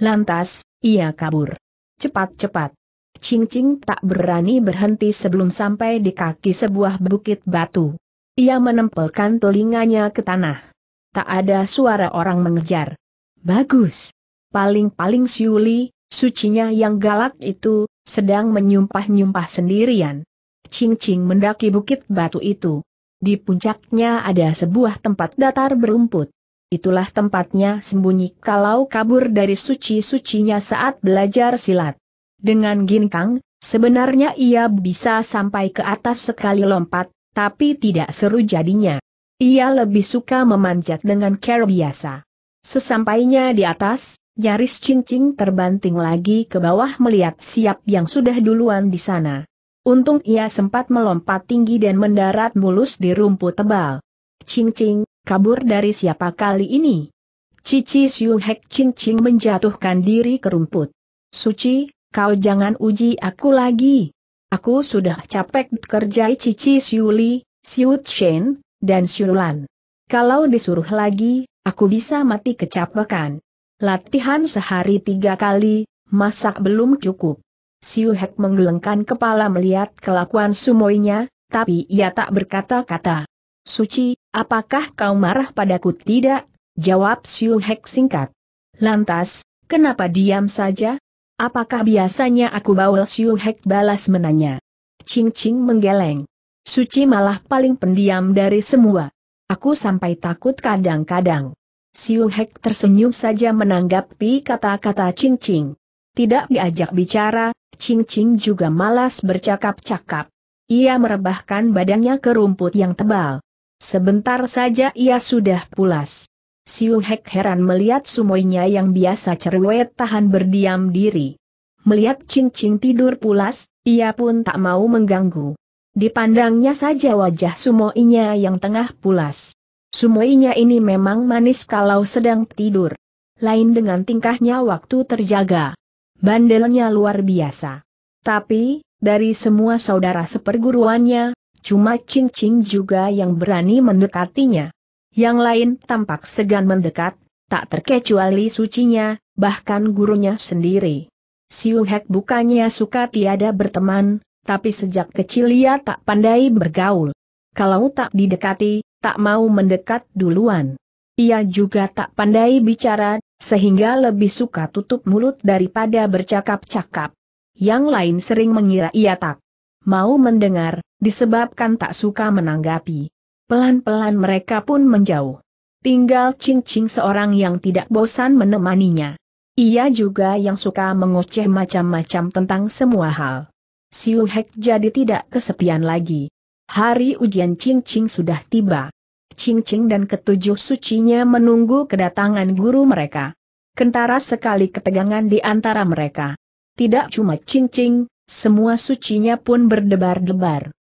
Lantas, ia kabur. Cepat-cepat. Cing-cing tak berani berhenti sebelum sampai di kaki sebuah bukit batu. Ia menempelkan telinganya ke tanah. Tak ada suara orang mengejar. Bagus. Paling-paling Siuli, sucinya yang galak itu, sedang menyumpah-nyumpah sendirian. Cing-cing mendaki bukit batu itu. Di puncaknya ada sebuah tempat datar berumput. Itulah tempatnya sembunyi kalau kabur dari suci-sucinya saat belajar silat. Dengan ginkang, sebenarnya ia bisa sampai ke atas sekali lompat, tapi tidak seru jadinya. Ia lebih suka memanjat dengan cara biasa. Sesampainya di atas, nyaris cincin terbanting lagi ke bawah melihat siap yang sudah duluan di sana. Untung ia sempat melompat tinggi dan mendarat mulus di rumput tebal. Cincin, kabur dari siapa kali ini? Cici Hek cincin menjatuhkan diri ke rumput. Suci, kau jangan uji aku lagi. Aku sudah capek kerjai Cici Siuli, Siut Shen, dan Siulan. Kalau disuruh lagi, aku bisa mati kecapekan. Latihan sehari tiga kali, masak belum cukup. Siu Hek menggelengkan kepala melihat kelakuan sumoinya, tapi ia tak berkata-kata. Suci, apakah kau marah padaku tidak? Jawab Siu Hek singkat. Lantas, kenapa diam saja? Apakah biasanya aku bawa Siu Hek balas menanya. Ching Ching menggeleng. Suci malah paling pendiam dari semua. Aku sampai takut kadang-kadang. Siu Hek tersenyum saja menanggapi kata-kata Ching Ching. Tidak diajak bicara, Ching Ching juga malas bercakap-cakap. Ia merebahkan badannya ke rumput yang tebal. Sebentar saja ia sudah pulas. Siu Hek heran melihat sumoinya yang biasa cerewet tahan berdiam diri. Melihat cincin tidur pulas, ia pun tak mau mengganggu. Dipandangnya saja wajah sumoinya yang tengah pulas. Sumoinya ini memang manis kalau sedang tidur. Lain dengan tingkahnya waktu terjaga. Bandelnya luar biasa. Tapi, dari semua saudara seperguruannya, cuma cincin juga yang berani mendekatinya. Yang lain tampak segan mendekat, tak terkecuali sucinya, bahkan gurunya sendiri. Siu Hek bukannya suka tiada berteman, tapi sejak kecil ia tak pandai bergaul. Kalau tak didekati, tak mau mendekat duluan. Ia juga tak pandai bicara, sehingga lebih suka tutup mulut daripada bercakap-cakap. Yang lain sering mengira ia tak mau mendengar, disebabkan tak suka menanggapi. Pelan-pelan mereka pun menjauh. Tinggal cincin seorang yang tidak bosan menemaninya. Ia juga yang suka mengoceh macam-macam tentang semua hal. Siu Hek jadi tidak kesepian lagi. Hari ujian cincin sudah tiba. Cincin dan ketujuh sucinya menunggu kedatangan guru mereka. Kentara sekali ketegangan di antara mereka. Tidak cuma cincin, semua sucinya pun berdebar-debar.